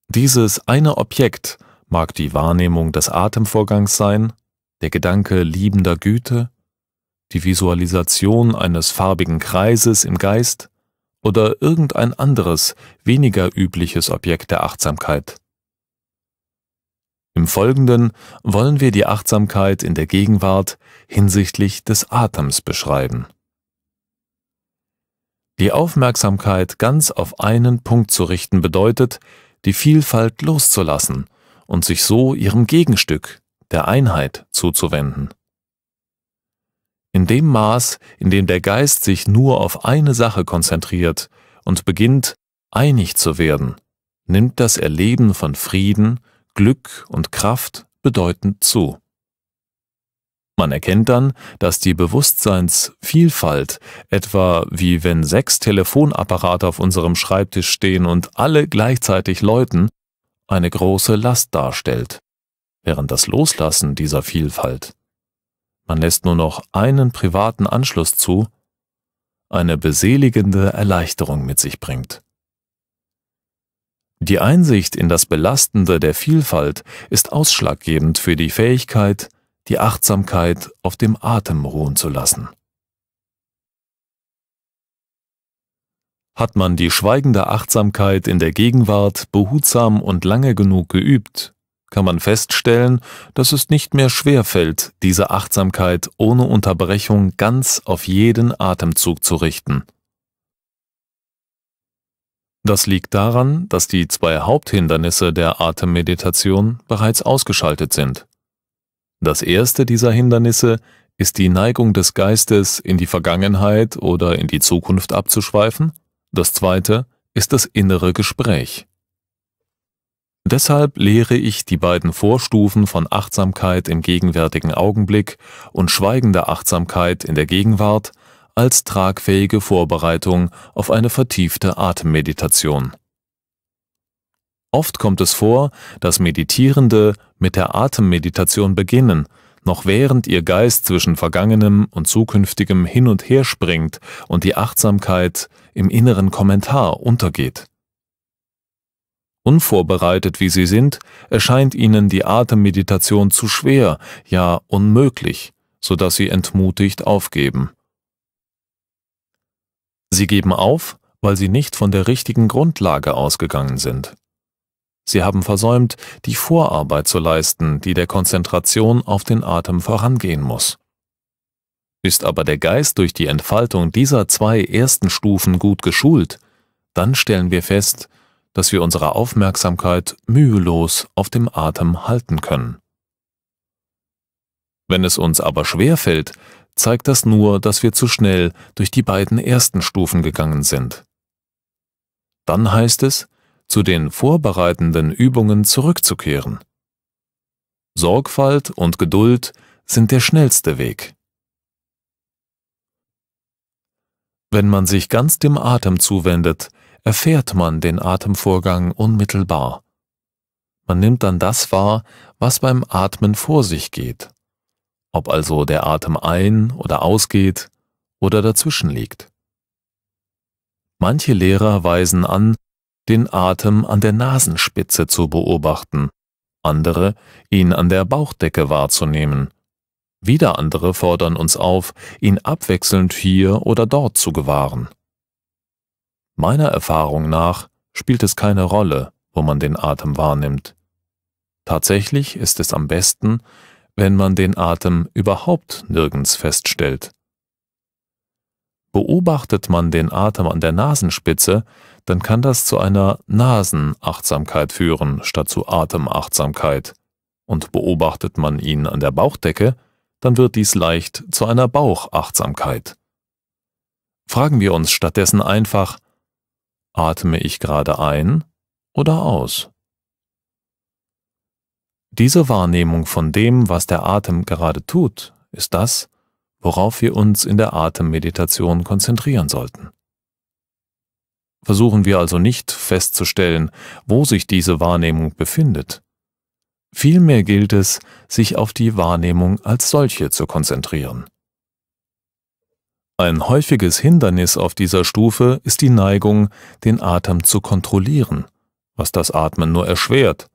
Dieses eine Objekt mag die Wahrnehmung des Atemvorgangs sein, der Gedanke liebender Güte, die Visualisation eines farbigen Kreises im Geist oder irgendein anderes, weniger übliches Objekt der Achtsamkeit. Im Folgenden wollen wir die Achtsamkeit in der Gegenwart hinsichtlich des Atems beschreiben. Die Aufmerksamkeit ganz auf einen Punkt zu richten bedeutet, die Vielfalt loszulassen und sich so ihrem Gegenstück, der Einheit, zuzuwenden. In dem Maß, in dem der Geist sich nur auf eine Sache konzentriert und beginnt, einig zu werden, nimmt das Erleben von Frieden, Glück und Kraft bedeutend zu. Man erkennt dann, dass die Bewusstseinsvielfalt, etwa wie wenn sechs Telefonapparate auf unserem Schreibtisch stehen und alle gleichzeitig läuten, eine große Last darstellt, während das Loslassen dieser Vielfalt. Man lässt nur noch einen privaten Anschluss zu, eine beseligende Erleichterung mit sich bringt. Die Einsicht in das Belastende der Vielfalt ist ausschlaggebend für die Fähigkeit, die Achtsamkeit auf dem Atem ruhen zu lassen. Hat man die schweigende Achtsamkeit in der Gegenwart behutsam und lange genug geübt, kann man feststellen, dass es nicht mehr schwer fällt, diese Achtsamkeit ohne Unterbrechung ganz auf jeden Atemzug zu richten. Das liegt daran, dass die zwei Haupthindernisse der Atemmeditation bereits ausgeschaltet sind. Das erste dieser Hindernisse ist die Neigung des Geistes, in die Vergangenheit oder in die Zukunft abzuschweifen. Das zweite ist das innere Gespräch. Deshalb lehre ich die beiden Vorstufen von Achtsamkeit im gegenwärtigen Augenblick und schweigender Achtsamkeit in der Gegenwart als tragfähige Vorbereitung auf eine vertiefte Atemmeditation. Oft kommt es vor, dass Meditierende mit der Atemmeditation beginnen, noch während ihr Geist zwischen Vergangenem und Zukünftigem hin und her springt und die Achtsamkeit im inneren Kommentar untergeht. Unvorbereitet wie sie sind, erscheint ihnen die Atemmeditation zu schwer, ja unmöglich, so dass sie entmutigt aufgeben. Sie geben auf, weil sie nicht von der richtigen Grundlage ausgegangen sind. Sie haben versäumt, die Vorarbeit zu leisten, die der Konzentration auf den Atem vorangehen muss. Ist aber der Geist durch die Entfaltung dieser zwei ersten Stufen gut geschult, dann stellen wir fest, dass wir unsere Aufmerksamkeit mühelos auf dem Atem halten können. Wenn es uns aber schwer fällt, zeigt das nur, dass wir zu schnell durch die beiden ersten Stufen gegangen sind. Dann heißt es, zu den vorbereitenden Übungen zurückzukehren. Sorgfalt und Geduld sind der schnellste Weg. Wenn man sich ganz dem Atem zuwendet, erfährt man den Atemvorgang unmittelbar. Man nimmt dann das wahr, was beim Atmen vor sich geht, ob also der Atem ein- oder ausgeht oder dazwischen liegt. Manche Lehrer weisen an, den Atem an der Nasenspitze zu beobachten, andere ihn an der Bauchdecke wahrzunehmen. Wieder andere fordern uns auf, ihn abwechselnd hier oder dort zu gewahren. Meiner Erfahrung nach spielt es keine Rolle, wo man den Atem wahrnimmt. Tatsächlich ist es am besten, wenn man den Atem überhaupt nirgends feststellt. Beobachtet man den Atem an der Nasenspitze, dann kann das zu einer Nasenachtsamkeit führen statt zu Atemachtsamkeit. Und beobachtet man ihn an der Bauchdecke, dann wird dies leicht zu einer Bauchachtsamkeit. Fragen wir uns stattdessen einfach, atme ich gerade ein oder aus? Diese Wahrnehmung von dem, was der Atem gerade tut, ist das, worauf wir uns in der Atemmeditation konzentrieren sollten. Versuchen wir also nicht festzustellen, wo sich diese Wahrnehmung befindet. Vielmehr gilt es, sich auf die Wahrnehmung als solche zu konzentrieren. Ein häufiges Hindernis auf dieser Stufe ist die Neigung, den Atem zu kontrollieren, was das Atmen nur erschwert.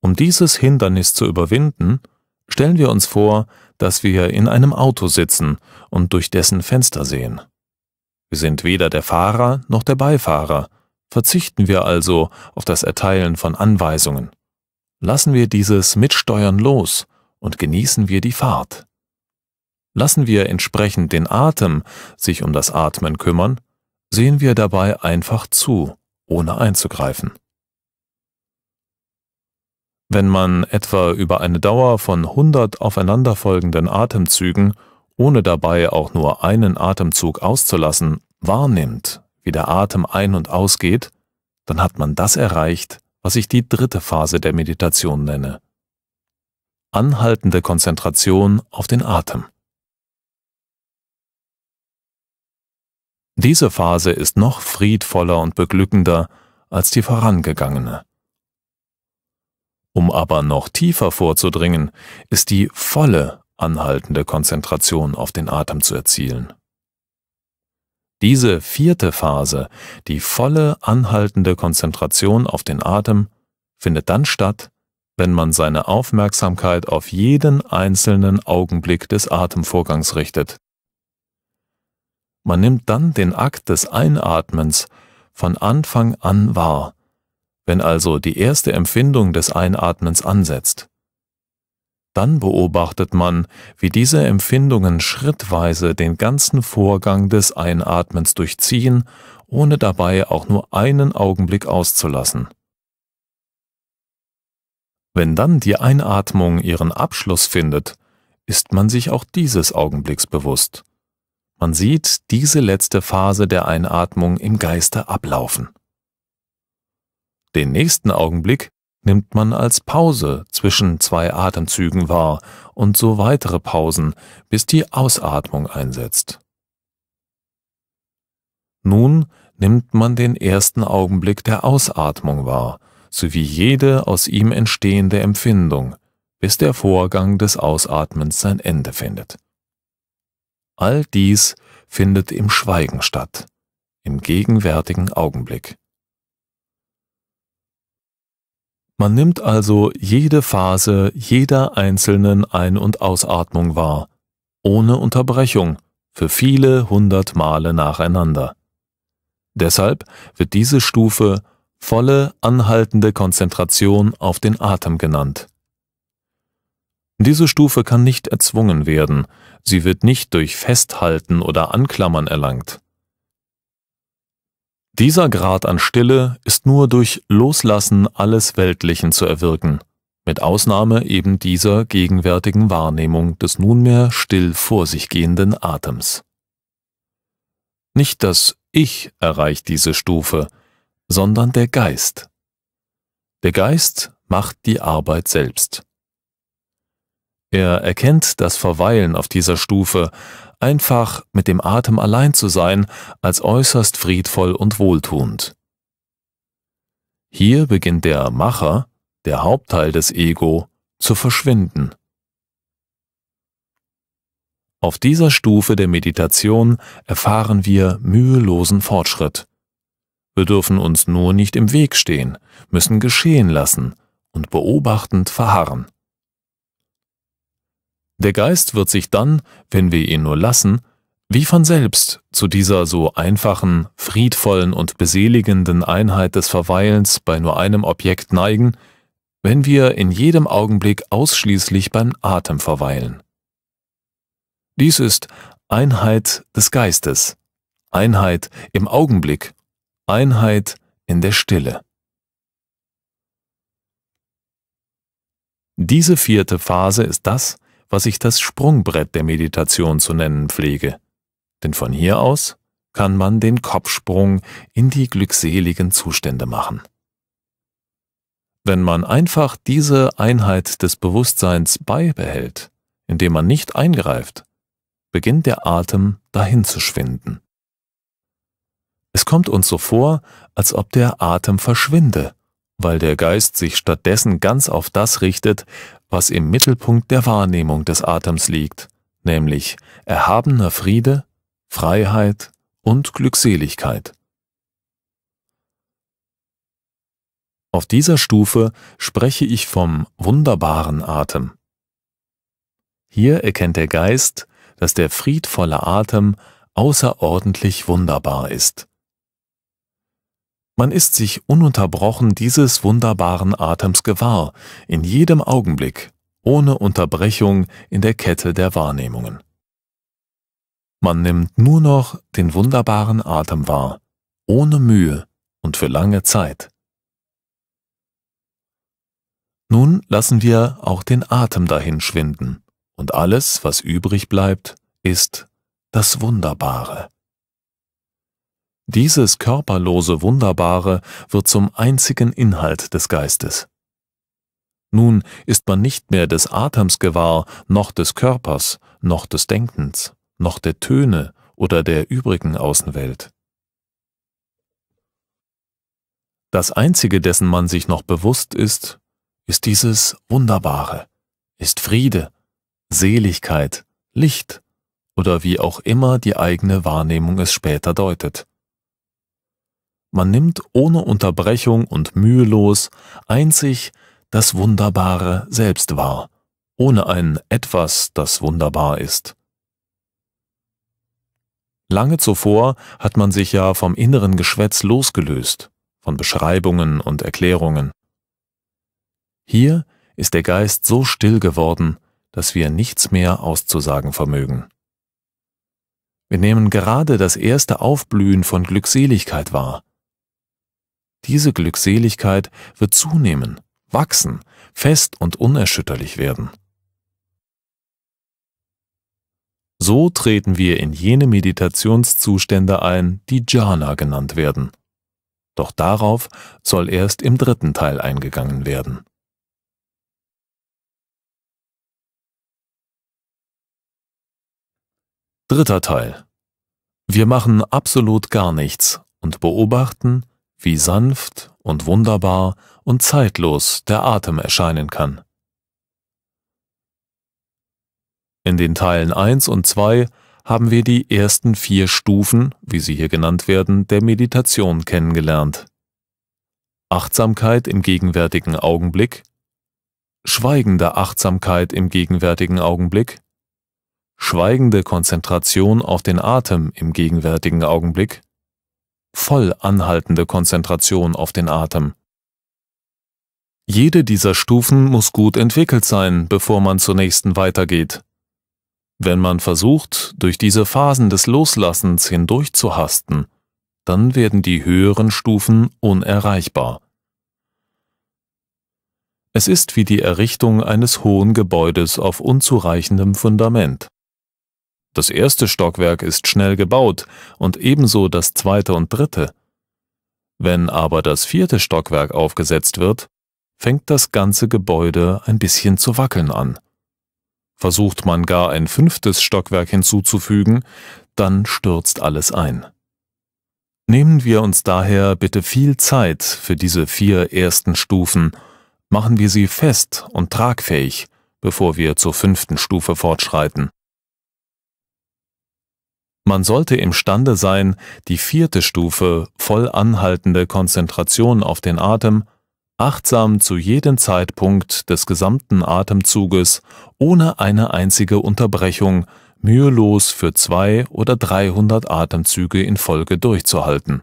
Um dieses Hindernis zu überwinden, stellen wir uns vor, dass wir in einem Auto sitzen und durch dessen Fenster sehen. Wir sind weder der Fahrer noch der Beifahrer, verzichten wir also auf das Erteilen von Anweisungen. Lassen wir dieses Mitsteuern los und genießen wir die Fahrt. Lassen wir entsprechend den Atem sich um das Atmen kümmern, sehen wir dabei einfach zu, ohne einzugreifen. Wenn man etwa über eine Dauer von 100 aufeinanderfolgenden Atemzügen, ohne dabei auch nur einen Atemzug auszulassen, wahrnimmt, wie der Atem ein- und ausgeht, dann hat man das erreicht, was ich die dritte Phase der Meditation nenne. Anhaltende Konzentration auf den Atem. Diese Phase ist noch friedvoller und beglückender als die vorangegangene. Um aber noch tiefer vorzudringen, ist die volle anhaltende Konzentration auf den Atem zu erzielen. Diese vierte Phase, die volle anhaltende Konzentration auf den Atem, findet dann statt, wenn man seine Aufmerksamkeit auf jeden einzelnen Augenblick des Atemvorgangs richtet. Man nimmt dann den Akt des Einatmens von Anfang an wahr wenn also die erste Empfindung des Einatmens ansetzt, dann beobachtet man, wie diese Empfindungen schrittweise den ganzen Vorgang des Einatmens durchziehen, ohne dabei auch nur einen Augenblick auszulassen. Wenn dann die Einatmung ihren Abschluss findet, ist man sich auch dieses Augenblicks bewusst. Man sieht diese letzte Phase der Einatmung im Geiste ablaufen. Den nächsten Augenblick nimmt man als Pause zwischen zwei Atemzügen wahr und so weitere Pausen, bis die Ausatmung einsetzt. Nun nimmt man den ersten Augenblick der Ausatmung wahr, sowie jede aus ihm entstehende Empfindung, bis der Vorgang des Ausatmens sein Ende findet. All dies findet im Schweigen statt, im gegenwärtigen Augenblick. Man nimmt also jede Phase jeder einzelnen Ein- und Ausatmung wahr, ohne Unterbrechung, für viele hundert Male nacheinander. Deshalb wird diese Stufe volle anhaltende Konzentration auf den Atem genannt. Diese Stufe kann nicht erzwungen werden, sie wird nicht durch Festhalten oder Anklammern erlangt. Dieser Grad an Stille ist nur durch Loslassen alles Weltlichen zu erwirken, mit Ausnahme eben dieser gegenwärtigen Wahrnehmung des nunmehr still vor sich gehenden Atems. Nicht das Ich erreicht diese Stufe, sondern der Geist. Der Geist macht die Arbeit selbst. Er erkennt das Verweilen auf dieser Stufe einfach mit dem Atem allein zu sein, als äußerst friedvoll und wohltuend. Hier beginnt der Macher, der Hauptteil des Ego, zu verschwinden. Auf dieser Stufe der Meditation erfahren wir mühelosen Fortschritt. Wir dürfen uns nur nicht im Weg stehen, müssen geschehen lassen und beobachtend verharren. Der Geist wird sich dann, wenn wir ihn nur lassen, wie von selbst zu dieser so einfachen, friedvollen und beseligenden Einheit des Verweilens bei nur einem Objekt neigen, wenn wir in jedem Augenblick ausschließlich beim Atem verweilen. Dies ist Einheit des Geistes, Einheit im Augenblick, Einheit in der Stille. Diese vierte Phase ist das, was ich das Sprungbrett der Meditation zu nennen pflege. Denn von hier aus kann man den Kopfsprung in die glückseligen Zustände machen. Wenn man einfach diese Einheit des Bewusstseins beibehält, indem man nicht eingreift, beginnt der Atem dahin zu schwinden. Es kommt uns so vor, als ob der Atem verschwinde weil der Geist sich stattdessen ganz auf das richtet, was im Mittelpunkt der Wahrnehmung des Atems liegt, nämlich erhabener Friede, Freiheit und Glückseligkeit. Auf dieser Stufe spreche ich vom wunderbaren Atem. Hier erkennt der Geist, dass der friedvolle Atem außerordentlich wunderbar ist. Man ist sich ununterbrochen dieses wunderbaren Atems gewahr, in jedem Augenblick, ohne Unterbrechung in der Kette der Wahrnehmungen. Man nimmt nur noch den wunderbaren Atem wahr, ohne Mühe und für lange Zeit. Nun lassen wir auch den Atem dahin schwinden, und alles, was übrig bleibt, ist das Wunderbare. Dieses körperlose Wunderbare wird zum einzigen Inhalt des Geistes. Nun ist man nicht mehr des Atems gewahr, noch des Körpers, noch des Denkens, noch der Töne oder der übrigen Außenwelt. Das Einzige, dessen man sich noch bewusst ist, ist dieses Wunderbare, ist Friede, Seligkeit, Licht oder wie auch immer die eigene Wahrnehmung es später deutet. Man nimmt ohne Unterbrechung und mühelos einzig das Wunderbare selbst wahr, ohne ein etwas, das wunderbar ist. Lange zuvor hat man sich ja vom inneren Geschwätz losgelöst, von Beschreibungen und Erklärungen. Hier ist der Geist so still geworden, dass wir nichts mehr auszusagen vermögen. Wir nehmen gerade das erste Aufblühen von Glückseligkeit wahr, diese Glückseligkeit wird zunehmen, wachsen, fest und unerschütterlich werden. So treten wir in jene Meditationszustände ein, die Jhana genannt werden. Doch darauf soll erst im dritten Teil eingegangen werden. Dritter Teil. Wir machen absolut gar nichts und beobachten, wie sanft und wunderbar und zeitlos der Atem erscheinen kann. In den Teilen 1 und 2 haben wir die ersten vier Stufen, wie sie hier genannt werden, der Meditation kennengelernt. Achtsamkeit im gegenwärtigen Augenblick, schweigende Achtsamkeit im gegenwärtigen Augenblick, schweigende Konzentration auf den Atem im gegenwärtigen Augenblick voll anhaltende Konzentration auf den Atem. Jede dieser Stufen muss gut entwickelt sein, bevor man zur nächsten weitergeht. Wenn man versucht, durch diese Phasen des Loslassens hindurchzuhasten, dann werden die höheren Stufen unerreichbar. Es ist wie die Errichtung eines hohen Gebäudes auf unzureichendem Fundament. Das erste Stockwerk ist schnell gebaut und ebenso das zweite und dritte. Wenn aber das vierte Stockwerk aufgesetzt wird, fängt das ganze Gebäude ein bisschen zu wackeln an. Versucht man gar ein fünftes Stockwerk hinzuzufügen, dann stürzt alles ein. Nehmen wir uns daher bitte viel Zeit für diese vier ersten Stufen, machen wir sie fest und tragfähig, bevor wir zur fünften Stufe fortschreiten. Man sollte imstande sein, die vierte Stufe voll anhaltende Konzentration auf den Atem achtsam zu jedem Zeitpunkt des gesamten Atemzuges ohne eine einzige Unterbrechung mühelos für zwei oder 300 Atemzüge in Folge durchzuhalten.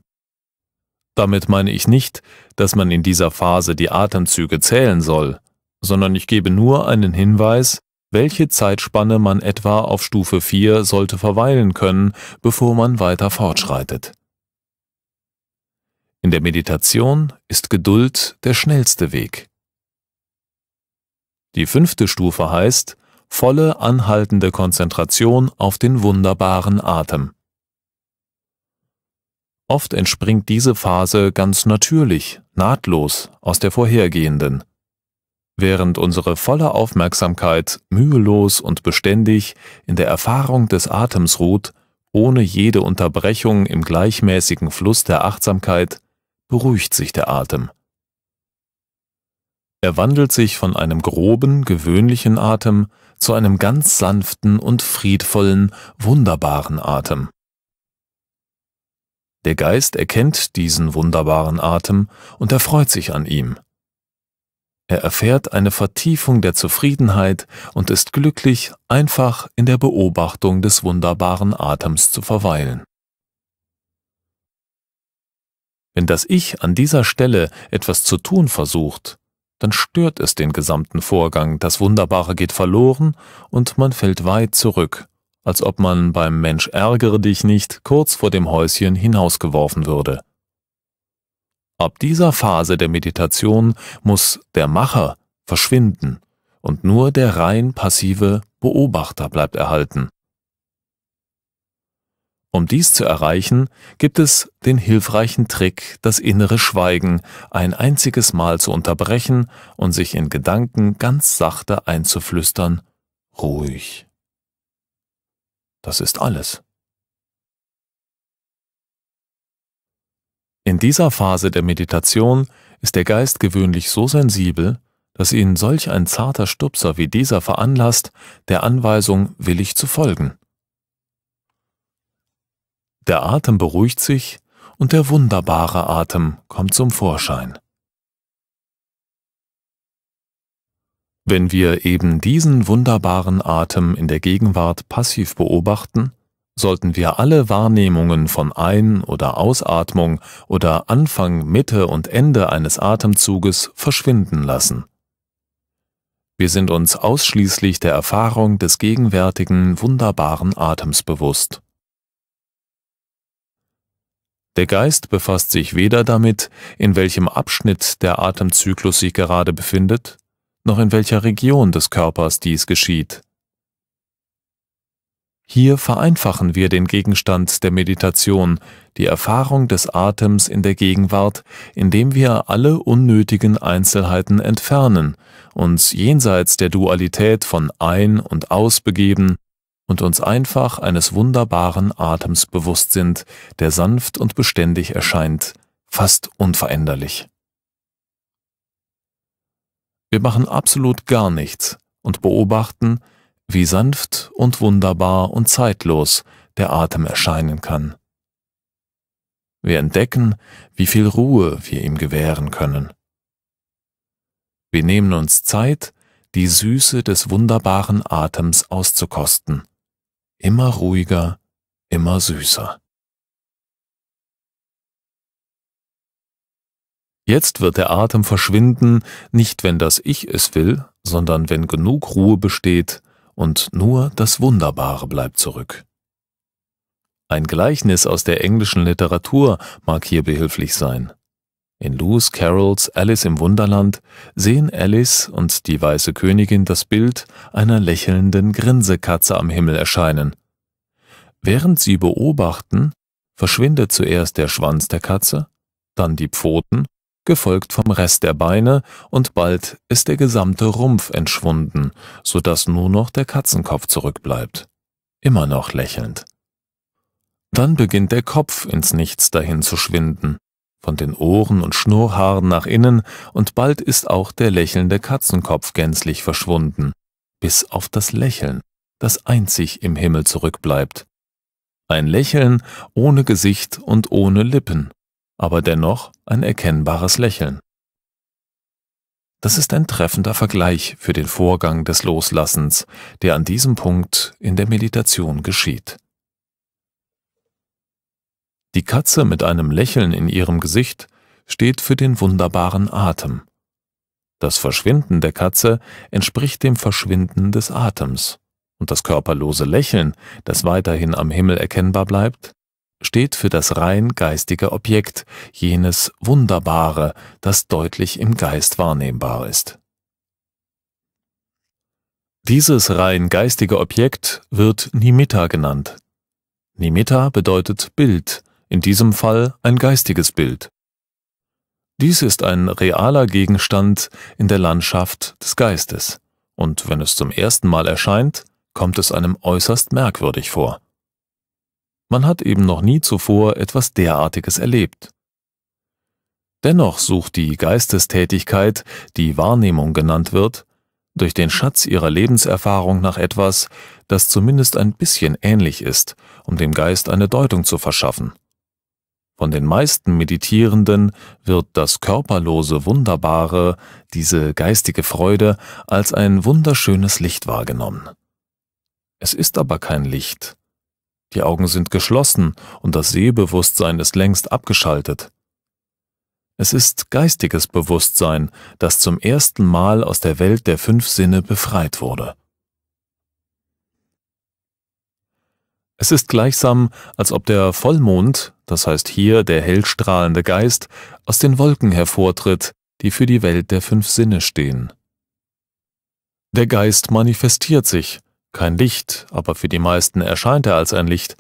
Damit meine ich nicht, dass man in dieser Phase die Atemzüge zählen soll, sondern ich gebe nur einen Hinweis, welche Zeitspanne man etwa auf Stufe 4 sollte verweilen können, bevor man weiter fortschreitet. In der Meditation ist Geduld der schnellste Weg. Die fünfte Stufe heißt volle anhaltende Konzentration auf den wunderbaren Atem. Oft entspringt diese Phase ganz natürlich, nahtlos aus der vorhergehenden während unsere volle Aufmerksamkeit mühelos und beständig in der Erfahrung des Atems ruht, ohne jede Unterbrechung im gleichmäßigen Fluss der Achtsamkeit, beruhigt sich der Atem. Er wandelt sich von einem groben, gewöhnlichen Atem zu einem ganz sanften und friedvollen, wunderbaren Atem. Der Geist erkennt diesen wunderbaren Atem und erfreut sich an ihm. Er erfährt eine Vertiefung der Zufriedenheit und ist glücklich, einfach in der Beobachtung des wunderbaren Atems zu verweilen. Wenn das Ich an dieser Stelle etwas zu tun versucht, dann stört es den gesamten Vorgang, das Wunderbare geht verloren und man fällt weit zurück, als ob man beim Mensch ärgere dich nicht kurz vor dem Häuschen hinausgeworfen würde. Ab dieser Phase der Meditation muss der Macher verschwinden und nur der rein passive Beobachter bleibt erhalten. Um dies zu erreichen, gibt es den hilfreichen Trick, das innere Schweigen ein einziges Mal zu unterbrechen und sich in Gedanken ganz sachte einzuflüstern, ruhig. Das ist alles. In dieser Phase der Meditation ist der Geist gewöhnlich so sensibel, dass ihn solch ein zarter Stupser wie dieser veranlasst, der Anweisung willig zu folgen. Der Atem beruhigt sich und der wunderbare Atem kommt zum Vorschein. Wenn wir eben diesen wunderbaren Atem in der Gegenwart passiv beobachten, sollten wir alle Wahrnehmungen von Ein- oder Ausatmung oder Anfang, Mitte und Ende eines Atemzuges verschwinden lassen. Wir sind uns ausschließlich der Erfahrung des gegenwärtigen, wunderbaren Atems bewusst. Der Geist befasst sich weder damit, in welchem Abschnitt der Atemzyklus sich gerade befindet, noch in welcher Region des Körpers dies geschieht. Hier vereinfachen wir den Gegenstand der Meditation, die Erfahrung des Atems in der Gegenwart, indem wir alle unnötigen Einzelheiten entfernen, uns jenseits der Dualität von ein- und Aus begeben und uns einfach eines wunderbaren Atems bewusst sind, der sanft und beständig erscheint, fast unveränderlich. Wir machen absolut gar nichts und beobachten, wie sanft und wunderbar und zeitlos der Atem erscheinen kann. Wir entdecken, wie viel Ruhe wir ihm gewähren können. Wir nehmen uns Zeit, die Süße des wunderbaren Atems auszukosten. Immer ruhiger, immer süßer. Jetzt wird der Atem verschwinden, nicht wenn das Ich es will, sondern wenn genug Ruhe besteht, und nur das Wunderbare bleibt zurück. Ein Gleichnis aus der englischen Literatur mag hier behilflich sein. In Lewis Carrolls Alice im Wunderland sehen Alice und die weiße Königin das Bild einer lächelnden Grinsekatze am Himmel erscheinen. Während sie beobachten, verschwindet zuerst der Schwanz der Katze, dann die Pfoten gefolgt vom Rest der Beine und bald ist der gesamte Rumpf entschwunden, so dass nur noch der Katzenkopf zurückbleibt. Immer noch lächelnd. Dann beginnt der Kopf ins Nichts dahin zu schwinden, von den Ohren und Schnurrhaaren nach innen und bald ist auch der lächelnde Katzenkopf gänzlich verschwunden, bis auf das Lächeln, das einzig im Himmel zurückbleibt. Ein Lächeln ohne Gesicht und ohne Lippen, aber dennoch ein erkennbares Lächeln. Das ist ein treffender Vergleich für den Vorgang des Loslassens, der an diesem Punkt in der Meditation geschieht. Die Katze mit einem Lächeln in ihrem Gesicht steht für den wunderbaren Atem. Das Verschwinden der Katze entspricht dem Verschwinden des Atems, und das körperlose Lächeln, das weiterhin am Himmel erkennbar bleibt, steht für das rein geistige Objekt, jenes Wunderbare, das deutlich im Geist wahrnehmbar ist. Dieses rein geistige Objekt wird Nimitta genannt. Nimitta bedeutet Bild, in diesem Fall ein geistiges Bild. Dies ist ein realer Gegenstand in der Landschaft des Geistes, und wenn es zum ersten Mal erscheint, kommt es einem äußerst merkwürdig vor. Man hat eben noch nie zuvor etwas derartiges erlebt. Dennoch sucht die Geistestätigkeit, die Wahrnehmung genannt wird, durch den Schatz ihrer Lebenserfahrung nach etwas, das zumindest ein bisschen ähnlich ist, um dem Geist eine Deutung zu verschaffen. Von den meisten Meditierenden wird das körperlose Wunderbare, diese geistige Freude, als ein wunderschönes Licht wahrgenommen. Es ist aber kein Licht, die Augen sind geschlossen und das Sehbewusstsein ist längst abgeschaltet. Es ist geistiges Bewusstsein, das zum ersten Mal aus der Welt der fünf Sinne befreit wurde. Es ist gleichsam, als ob der Vollmond, das heißt hier der hellstrahlende Geist, aus den Wolken hervortritt, die für die Welt der fünf Sinne stehen. Der Geist manifestiert sich, kein Licht, aber für die meisten erscheint er als ein Licht,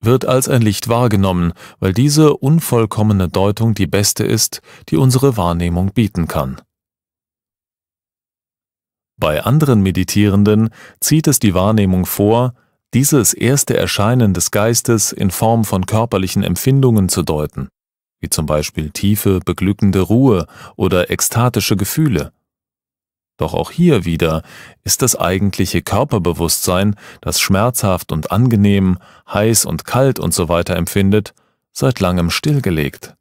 wird als ein Licht wahrgenommen, weil diese unvollkommene Deutung die beste ist, die unsere Wahrnehmung bieten kann. Bei anderen Meditierenden zieht es die Wahrnehmung vor, dieses erste Erscheinen des Geistes in Form von körperlichen Empfindungen zu deuten, wie zum Beispiel tiefe, beglückende Ruhe oder ekstatische Gefühle. Doch auch hier wieder ist das eigentliche Körperbewusstsein, das schmerzhaft und angenehm, heiß und kalt und so weiter empfindet, seit langem stillgelegt.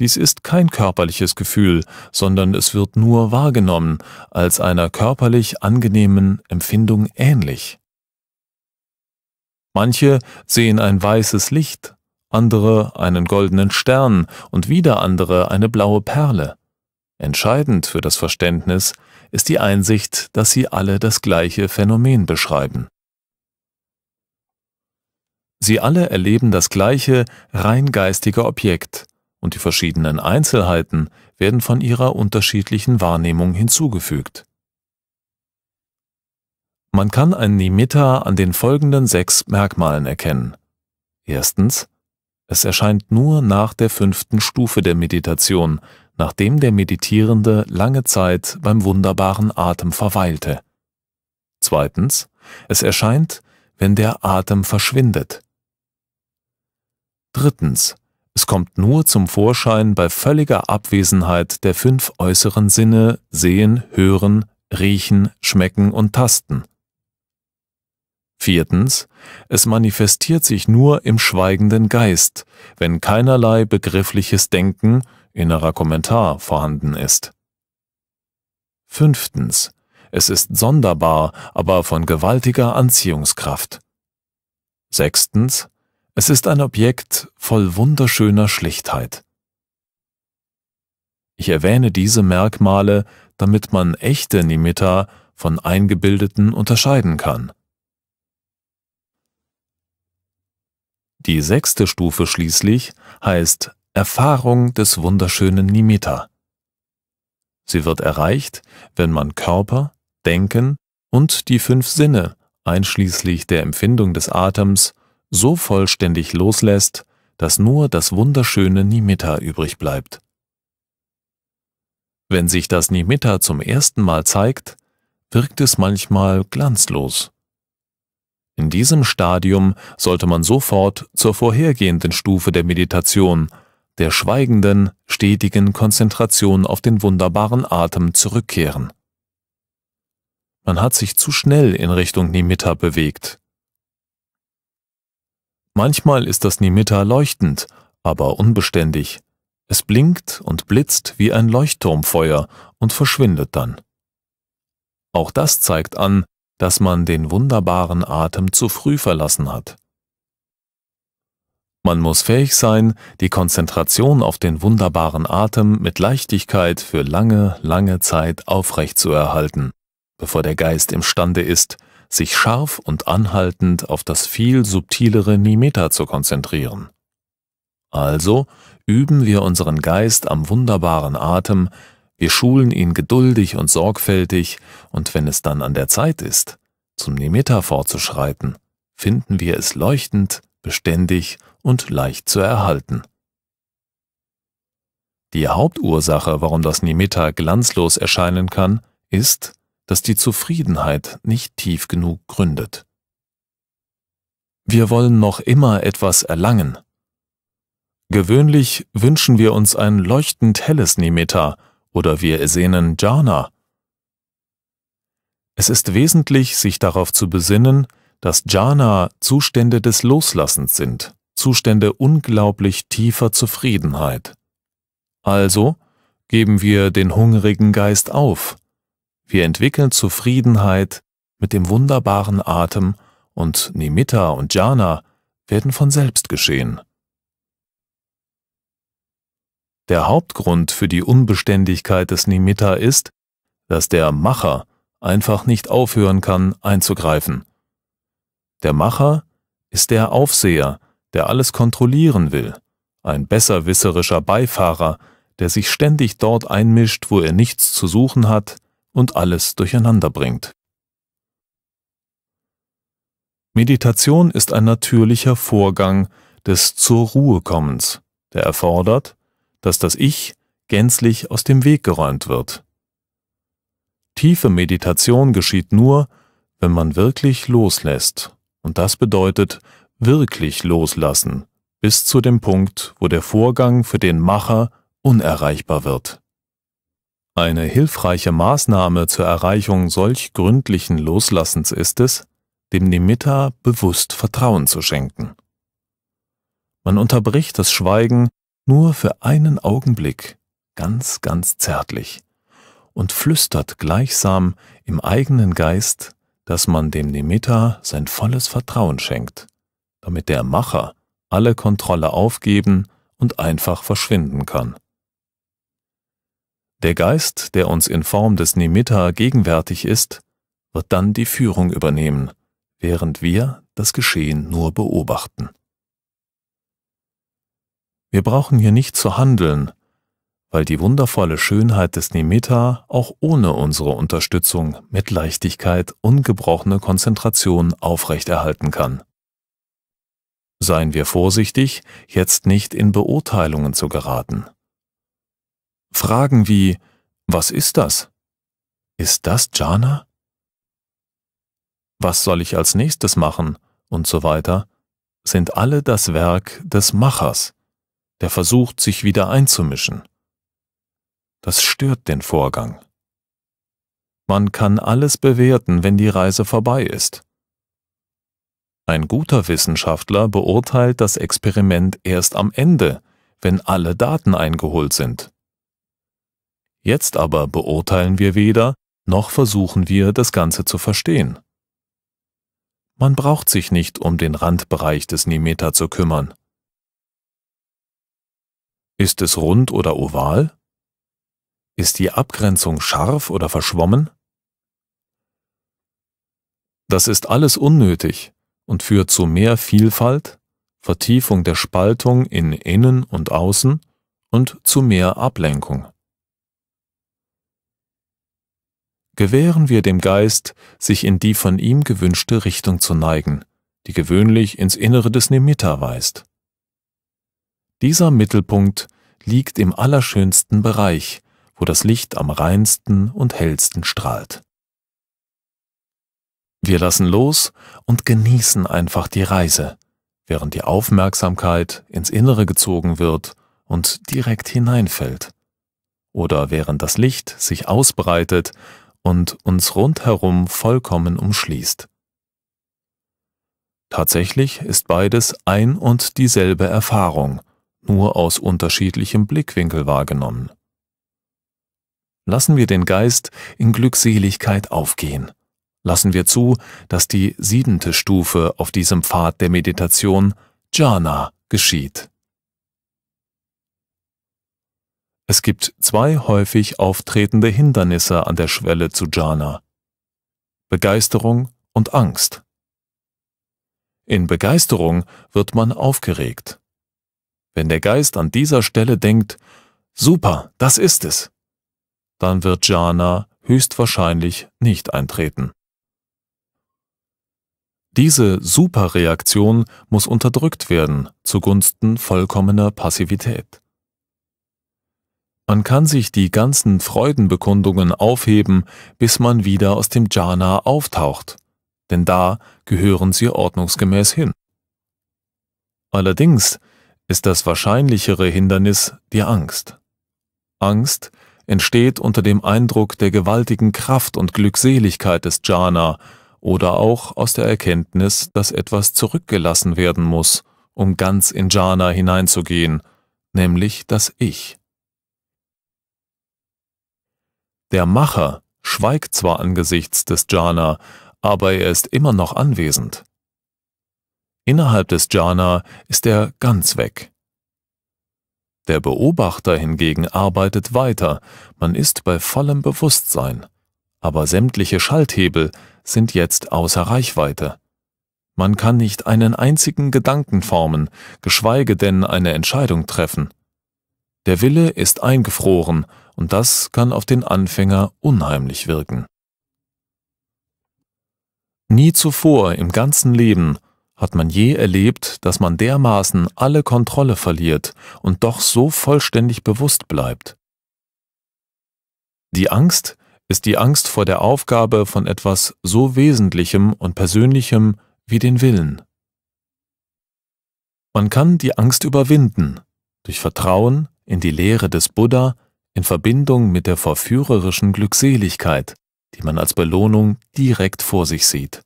Dies ist kein körperliches Gefühl, sondern es wird nur wahrgenommen, als einer körperlich angenehmen Empfindung ähnlich. Manche sehen ein weißes Licht, andere einen goldenen Stern und wieder andere eine blaue Perle. Entscheidend für das Verständnis ist die Einsicht, dass sie alle das gleiche Phänomen beschreiben. Sie alle erleben das gleiche rein geistige Objekt und die verschiedenen Einzelheiten werden von ihrer unterschiedlichen Wahrnehmung hinzugefügt. Man kann ein Nimitta an den folgenden sechs Merkmalen erkennen. Erstens, es erscheint nur nach der fünften Stufe der Meditation, nachdem der Meditierende lange Zeit beim wunderbaren Atem verweilte. Zweitens, es erscheint, wenn der Atem verschwindet. Drittens, es kommt nur zum Vorschein bei völliger Abwesenheit der fünf äußeren Sinne Sehen, Hören, Riechen, Schmecken und Tasten. Viertens, es manifestiert sich nur im schweigenden Geist, wenn keinerlei begriffliches Denken innerer Kommentar vorhanden ist. Fünftens. Es ist sonderbar, aber von gewaltiger Anziehungskraft. Sechstens. Es ist ein Objekt voll wunderschöner Schlichtheit. Ich erwähne diese Merkmale, damit man echte Nimitta von eingebildeten unterscheiden kann. Die sechste Stufe schließlich heißt Erfahrung des wunderschönen Nimitta. Sie wird erreicht, wenn man Körper, Denken und die fünf Sinne, einschließlich der Empfindung des Atems, so vollständig loslässt, dass nur das wunderschöne Nimitta übrig bleibt. Wenn sich das Nimitta zum ersten Mal zeigt, wirkt es manchmal glanzlos. In diesem Stadium sollte man sofort zur vorhergehenden Stufe der Meditation, der schweigenden, stetigen Konzentration auf den wunderbaren Atem zurückkehren. Man hat sich zu schnell in Richtung Nimitta bewegt. Manchmal ist das Nimitta leuchtend, aber unbeständig. Es blinkt und blitzt wie ein Leuchtturmfeuer und verschwindet dann. Auch das zeigt an, dass man den wunderbaren Atem zu früh verlassen hat. Man muss fähig sein, die Konzentration auf den wunderbaren Atem mit Leichtigkeit für lange, lange Zeit aufrechtzuerhalten, bevor der Geist imstande ist, sich scharf und anhaltend auf das viel subtilere Nimeta zu konzentrieren. Also üben wir unseren Geist am wunderbaren Atem, wir schulen ihn geduldig und sorgfältig, und wenn es dann an der Zeit ist, zum Nimeta vorzuschreiten, finden wir es leuchtend, beständig und leicht zu erhalten. Die Hauptursache, warum das Nimitta glanzlos erscheinen kann, ist, dass die Zufriedenheit nicht tief genug gründet. Wir wollen noch immer etwas erlangen. Gewöhnlich wünschen wir uns ein leuchtend helles Nimitta oder wir ersehnen Jhana. Es ist wesentlich, sich darauf zu besinnen, dass Jhana Zustände des Loslassens sind. Zustände unglaublich tiefer Zufriedenheit. Also geben wir den hungrigen Geist auf. Wir entwickeln Zufriedenheit mit dem wunderbaren Atem und Nimitta und Jhana werden von selbst geschehen. Der Hauptgrund für die Unbeständigkeit des Nimitta ist, dass der Macher einfach nicht aufhören kann einzugreifen. Der Macher ist der Aufseher, der alles kontrollieren will, ein besserwisserischer Beifahrer, der sich ständig dort einmischt, wo er nichts zu suchen hat und alles durcheinanderbringt. Meditation ist ein natürlicher Vorgang des zur Ruhe kommens, der erfordert, dass das Ich gänzlich aus dem Weg geräumt wird. Tiefe Meditation geschieht nur, wenn man wirklich loslässt, und das bedeutet, wirklich loslassen, bis zu dem Punkt, wo der Vorgang für den Macher unerreichbar wird. Eine hilfreiche Maßnahme zur Erreichung solch gründlichen Loslassens ist es, dem Nimitta bewusst Vertrauen zu schenken. Man unterbricht das Schweigen nur für einen Augenblick, ganz, ganz zärtlich, und flüstert gleichsam im eigenen Geist, dass man dem Nimitta sein volles Vertrauen schenkt damit der Macher alle Kontrolle aufgeben und einfach verschwinden kann. Der Geist, der uns in Form des Nimitta gegenwärtig ist, wird dann die Führung übernehmen, während wir das Geschehen nur beobachten. Wir brauchen hier nicht zu handeln, weil die wundervolle Schönheit des Nimitta auch ohne unsere Unterstützung mit Leichtigkeit ungebrochene Konzentration aufrechterhalten kann. Seien wir vorsichtig, jetzt nicht in Beurteilungen zu geraten. Fragen wie Was ist das? Ist das Jhana? Was soll ich als nächstes machen? und so weiter, sind alle das Werk des Machers, der versucht, sich wieder einzumischen. Das stört den Vorgang. Man kann alles bewerten, wenn die Reise vorbei ist. Ein guter Wissenschaftler beurteilt das Experiment erst am Ende, wenn alle Daten eingeholt sind. Jetzt aber beurteilen wir weder, noch versuchen wir, das Ganze zu verstehen. Man braucht sich nicht um den Randbereich des Nimeta zu kümmern. Ist es rund oder oval? Ist die Abgrenzung scharf oder verschwommen? Das ist alles unnötig, und führt zu mehr Vielfalt, Vertiefung der Spaltung in Innen und Außen und zu mehr Ablenkung. Gewähren wir dem Geist, sich in die von ihm gewünschte Richtung zu neigen, die gewöhnlich ins Innere des Nimitta weist. Dieser Mittelpunkt liegt im allerschönsten Bereich, wo das Licht am reinsten und hellsten strahlt. Wir lassen los und genießen einfach die Reise, während die Aufmerksamkeit ins Innere gezogen wird und direkt hineinfällt. Oder während das Licht sich ausbreitet und uns rundherum vollkommen umschließt. Tatsächlich ist beides ein und dieselbe Erfahrung, nur aus unterschiedlichem Blickwinkel wahrgenommen. Lassen wir den Geist in Glückseligkeit aufgehen lassen wir zu, dass die siebente Stufe auf diesem Pfad der Meditation, Jhana, geschieht. Es gibt zwei häufig auftretende Hindernisse an der Schwelle zu Jhana. Begeisterung und Angst. In Begeisterung wird man aufgeregt. Wenn der Geist an dieser Stelle denkt, super, das ist es, dann wird Jhana höchstwahrscheinlich nicht eintreten. Diese Superreaktion muss unterdrückt werden zugunsten vollkommener Passivität. Man kann sich die ganzen Freudenbekundungen aufheben, bis man wieder aus dem Jhana auftaucht, denn da gehören sie ordnungsgemäß hin. Allerdings ist das wahrscheinlichere Hindernis die Angst. Angst entsteht unter dem Eindruck der gewaltigen Kraft und Glückseligkeit des Jhana, oder auch aus der Erkenntnis, dass etwas zurückgelassen werden muss, um ganz in Jhana hineinzugehen, nämlich das Ich. Der Macher schweigt zwar angesichts des Jhana, aber er ist immer noch anwesend. Innerhalb des Jhana ist er ganz weg. Der Beobachter hingegen arbeitet weiter, man ist bei vollem Bewusstsein, aber sämtliche Schalthebel sind jetzt außer Reichweite. Man kann nicht einen einzigen Gedanken formen, geschweige denn eine Entscheidung treffen. Der Wille ist eingefroren und das kann auf den Anfänger unheimlich wirken. Nie zuvor im ganzen Leben hat man je erlebt, dass man dermaßen alle Kontrolle verliert und doch so vollständig bewusst bleibt. Die Angst ist die Angst vor der Aufgabe von etwas so Wesentlichem und Persönlichem wie den Willen. Man kann die Angst überwinden durch Vertrauen in die Lehre des Buddha in Verbindung mit der verführerischen Glückseligkeit, die man als Belohnung direkt vor sich sieht.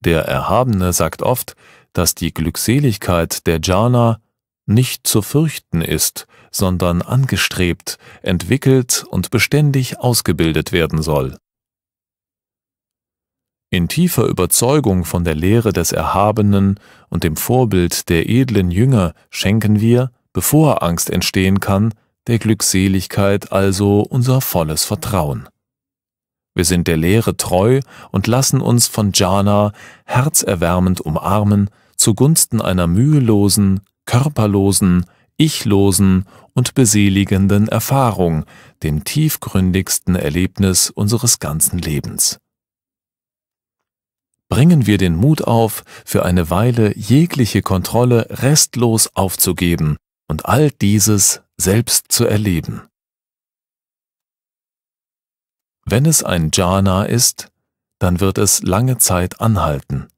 Der Erhabene sagt oft, dass die Glückseligkeit der Jhana nicht zu fürchten ist, sondern angestrebt, entwickelt und beständig ausgebildet werden soll. In tiefer Überzeugung von der Lehre des Erhabenen und dem Vorbild der edlen Jünger schenken wir, bevor Angst entstehen kann, der Glückseligkeit also unser volles Vertrauen. Wir sind der Lehre treu und lassen uns von Jhana herzerwärmend umarmen zugunsten einer mühelosen, körperlosen, ichlosen und beseligenden Erfahrung, dem tiefgründigsten Erlebnis unseres ganzen Lebens. Bringen wir den Mut auf, für eine Weile jegliche Kontrolle restlos aufzugeben und all dieses selbst zu erleben. Wenn es ein Jhana ist, dann wird es lange Zeit anhalten.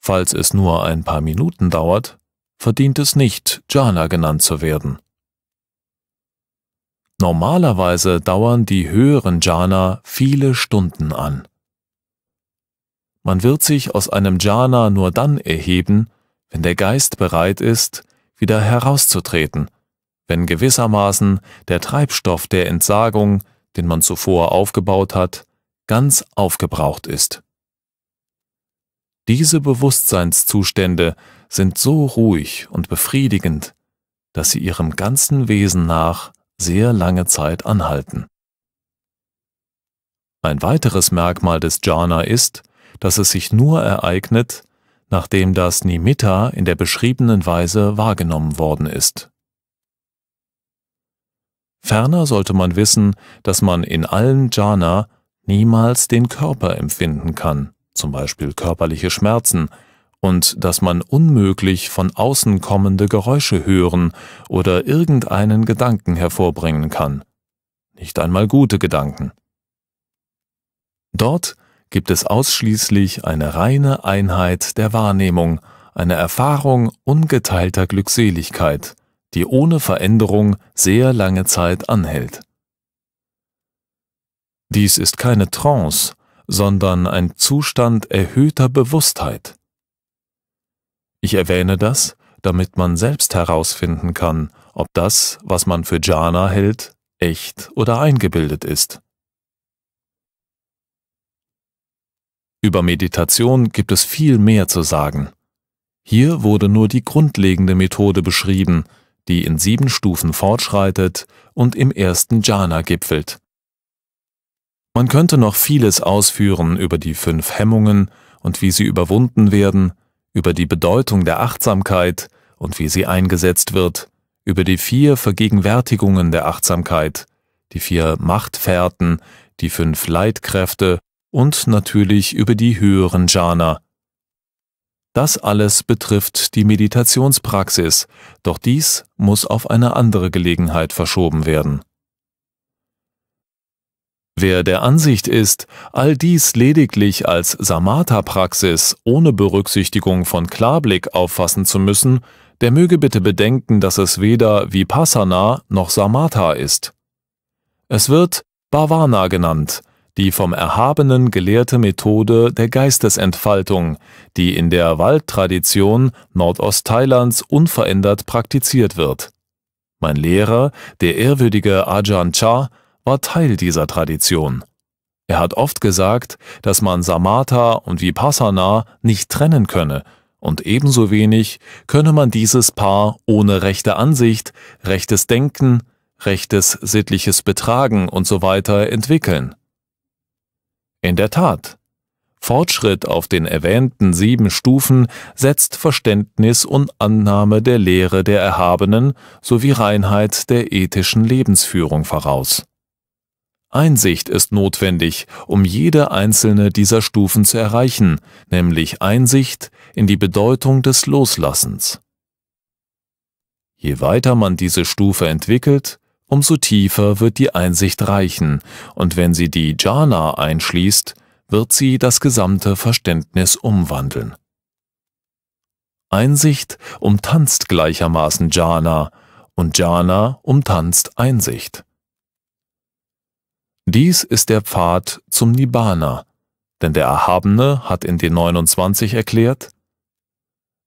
Falls es nur ein paar Minuten dauert, verdient es nicht, Jhana genannt zu werden. Normalerweise dauern die höheren Jhana viele Stunden an. Man wird sich aus einem Jhana nur dann erheben, wenn der Geist bereit ist, wieder herauszutreten, wenn gewissermaßen der Treibstoff der Entsagung, den man zuvor aufgebaut hat, ganz aufgebraucht ist. Diese Bewusstseinszustände sind so ruhig und befriedigend, dass sie ihrem ganzen Wesen nach sehr lange Zeit anhalten. Ein weiteres Merkmal des Jhana ist, dass es sich nur ereignet, nachdem das Nimitta in der beschriebenen Weise wahrgenommen worden ist. Ferner sollte man wissen, dass man in allen Jhana niemals den Körper empfinden kann, zum Beispiel körperliche Schmerzen, und dass man unmöglich von außen kommende Geräusche hören oder irgendeinen Gedanken hervorbringen kann. Nicht einmal gute Gedanken. Dort gibt es ausschließlich eine reine Einheit der Wahrnehmung, eine Erfahrung ungeteilter Glückseligkeit, die ohne Veränderung sehr lange Zeit anhält. Dies ist keine Trance, sondern ein Zustand erhöhter Bewusstheit. Ich erwähne das, damit man selbst herausfinden kann, ob das, was man für Jhana hält, echt oder eingebildet ist. Über Meditation gibt es viel mehr zu sagen. Hier wurde nur die grundlegende Methode beschrieben, die in sieben Stufen fortschreitet und im ersten Jhana gipfelt. Man könnte noch vieles ausführen über die fünf Hemmungen und wie sie überwunden werden, über die Bedeutung der Achtsamkeit und wie sie eingesetzt wird, über die vier Vergegenwärtigungen der Achtsamkeit, die vier Machtfährten, die fünf Leitkräfte und natürlich über die höheren Jhana. Das alles betrifft die Meditationspraxis, doch dies muss auf eine andere Gelegenheit verschoben werden. Wer der Ansicht ist, all dies lediglich als Samatha-Praxis ohne Berücksichtigung von Klarblick auffassen zu müssen, der möge bitte bedenken, dass es weder Vipassana noch Samatha ist. Es wird Bhavana genannt, die vom Erhabenen gelehrte Methode der Geistesentfaltung, die in der Waldtradition Nordosttailands unverändert praktiziert wird. Mein Lehrer, der ehrwürdige Ajahn Chah, war Teil dieser Tradition. Er hat oft gesagt, dass man Samatha und Vipassana nicht trennen könne, und ebenso wenig könne man dieses Paar ohne rechte Ansicht, rechtes Denken, rechtes sittliches Betragen usw. So entwickeln. In der Tat, Fortschritt auf den erwähnten sieben Stufen setzt Verständnis und Annahme der Lehre der Erhabenen sowie Reinheit der ethischen Lebensführung voraus. Einsicht ist notwendig, um jede einzelne dieser Stufen zu erreichen, nämlich Einsicht in die Bedeutung des Loslassens. Je weiter man diese Stufe entwickelt, umso tiefer wird die Einsicht reichen, und wenn sie die Jhana einschließt, wird sie das gesamte Verständnis umwandeln. Einsicht umtanzt gleichermaßen Jhana, und Jhana umtanzt Einsicht. Dies ist der Pfad zum Nibbana, denn der Erhabene hat in den 29 erklärt,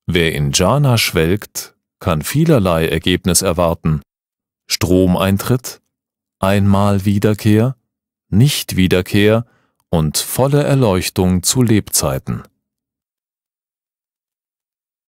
Wer in Jhana schwelgt, kann vielerlei Ergebnis erwarten. Stromeintritt, einmal Wiederkehr, Nichtwiederkehr und volle Erleuchtung zu Lebzeiten.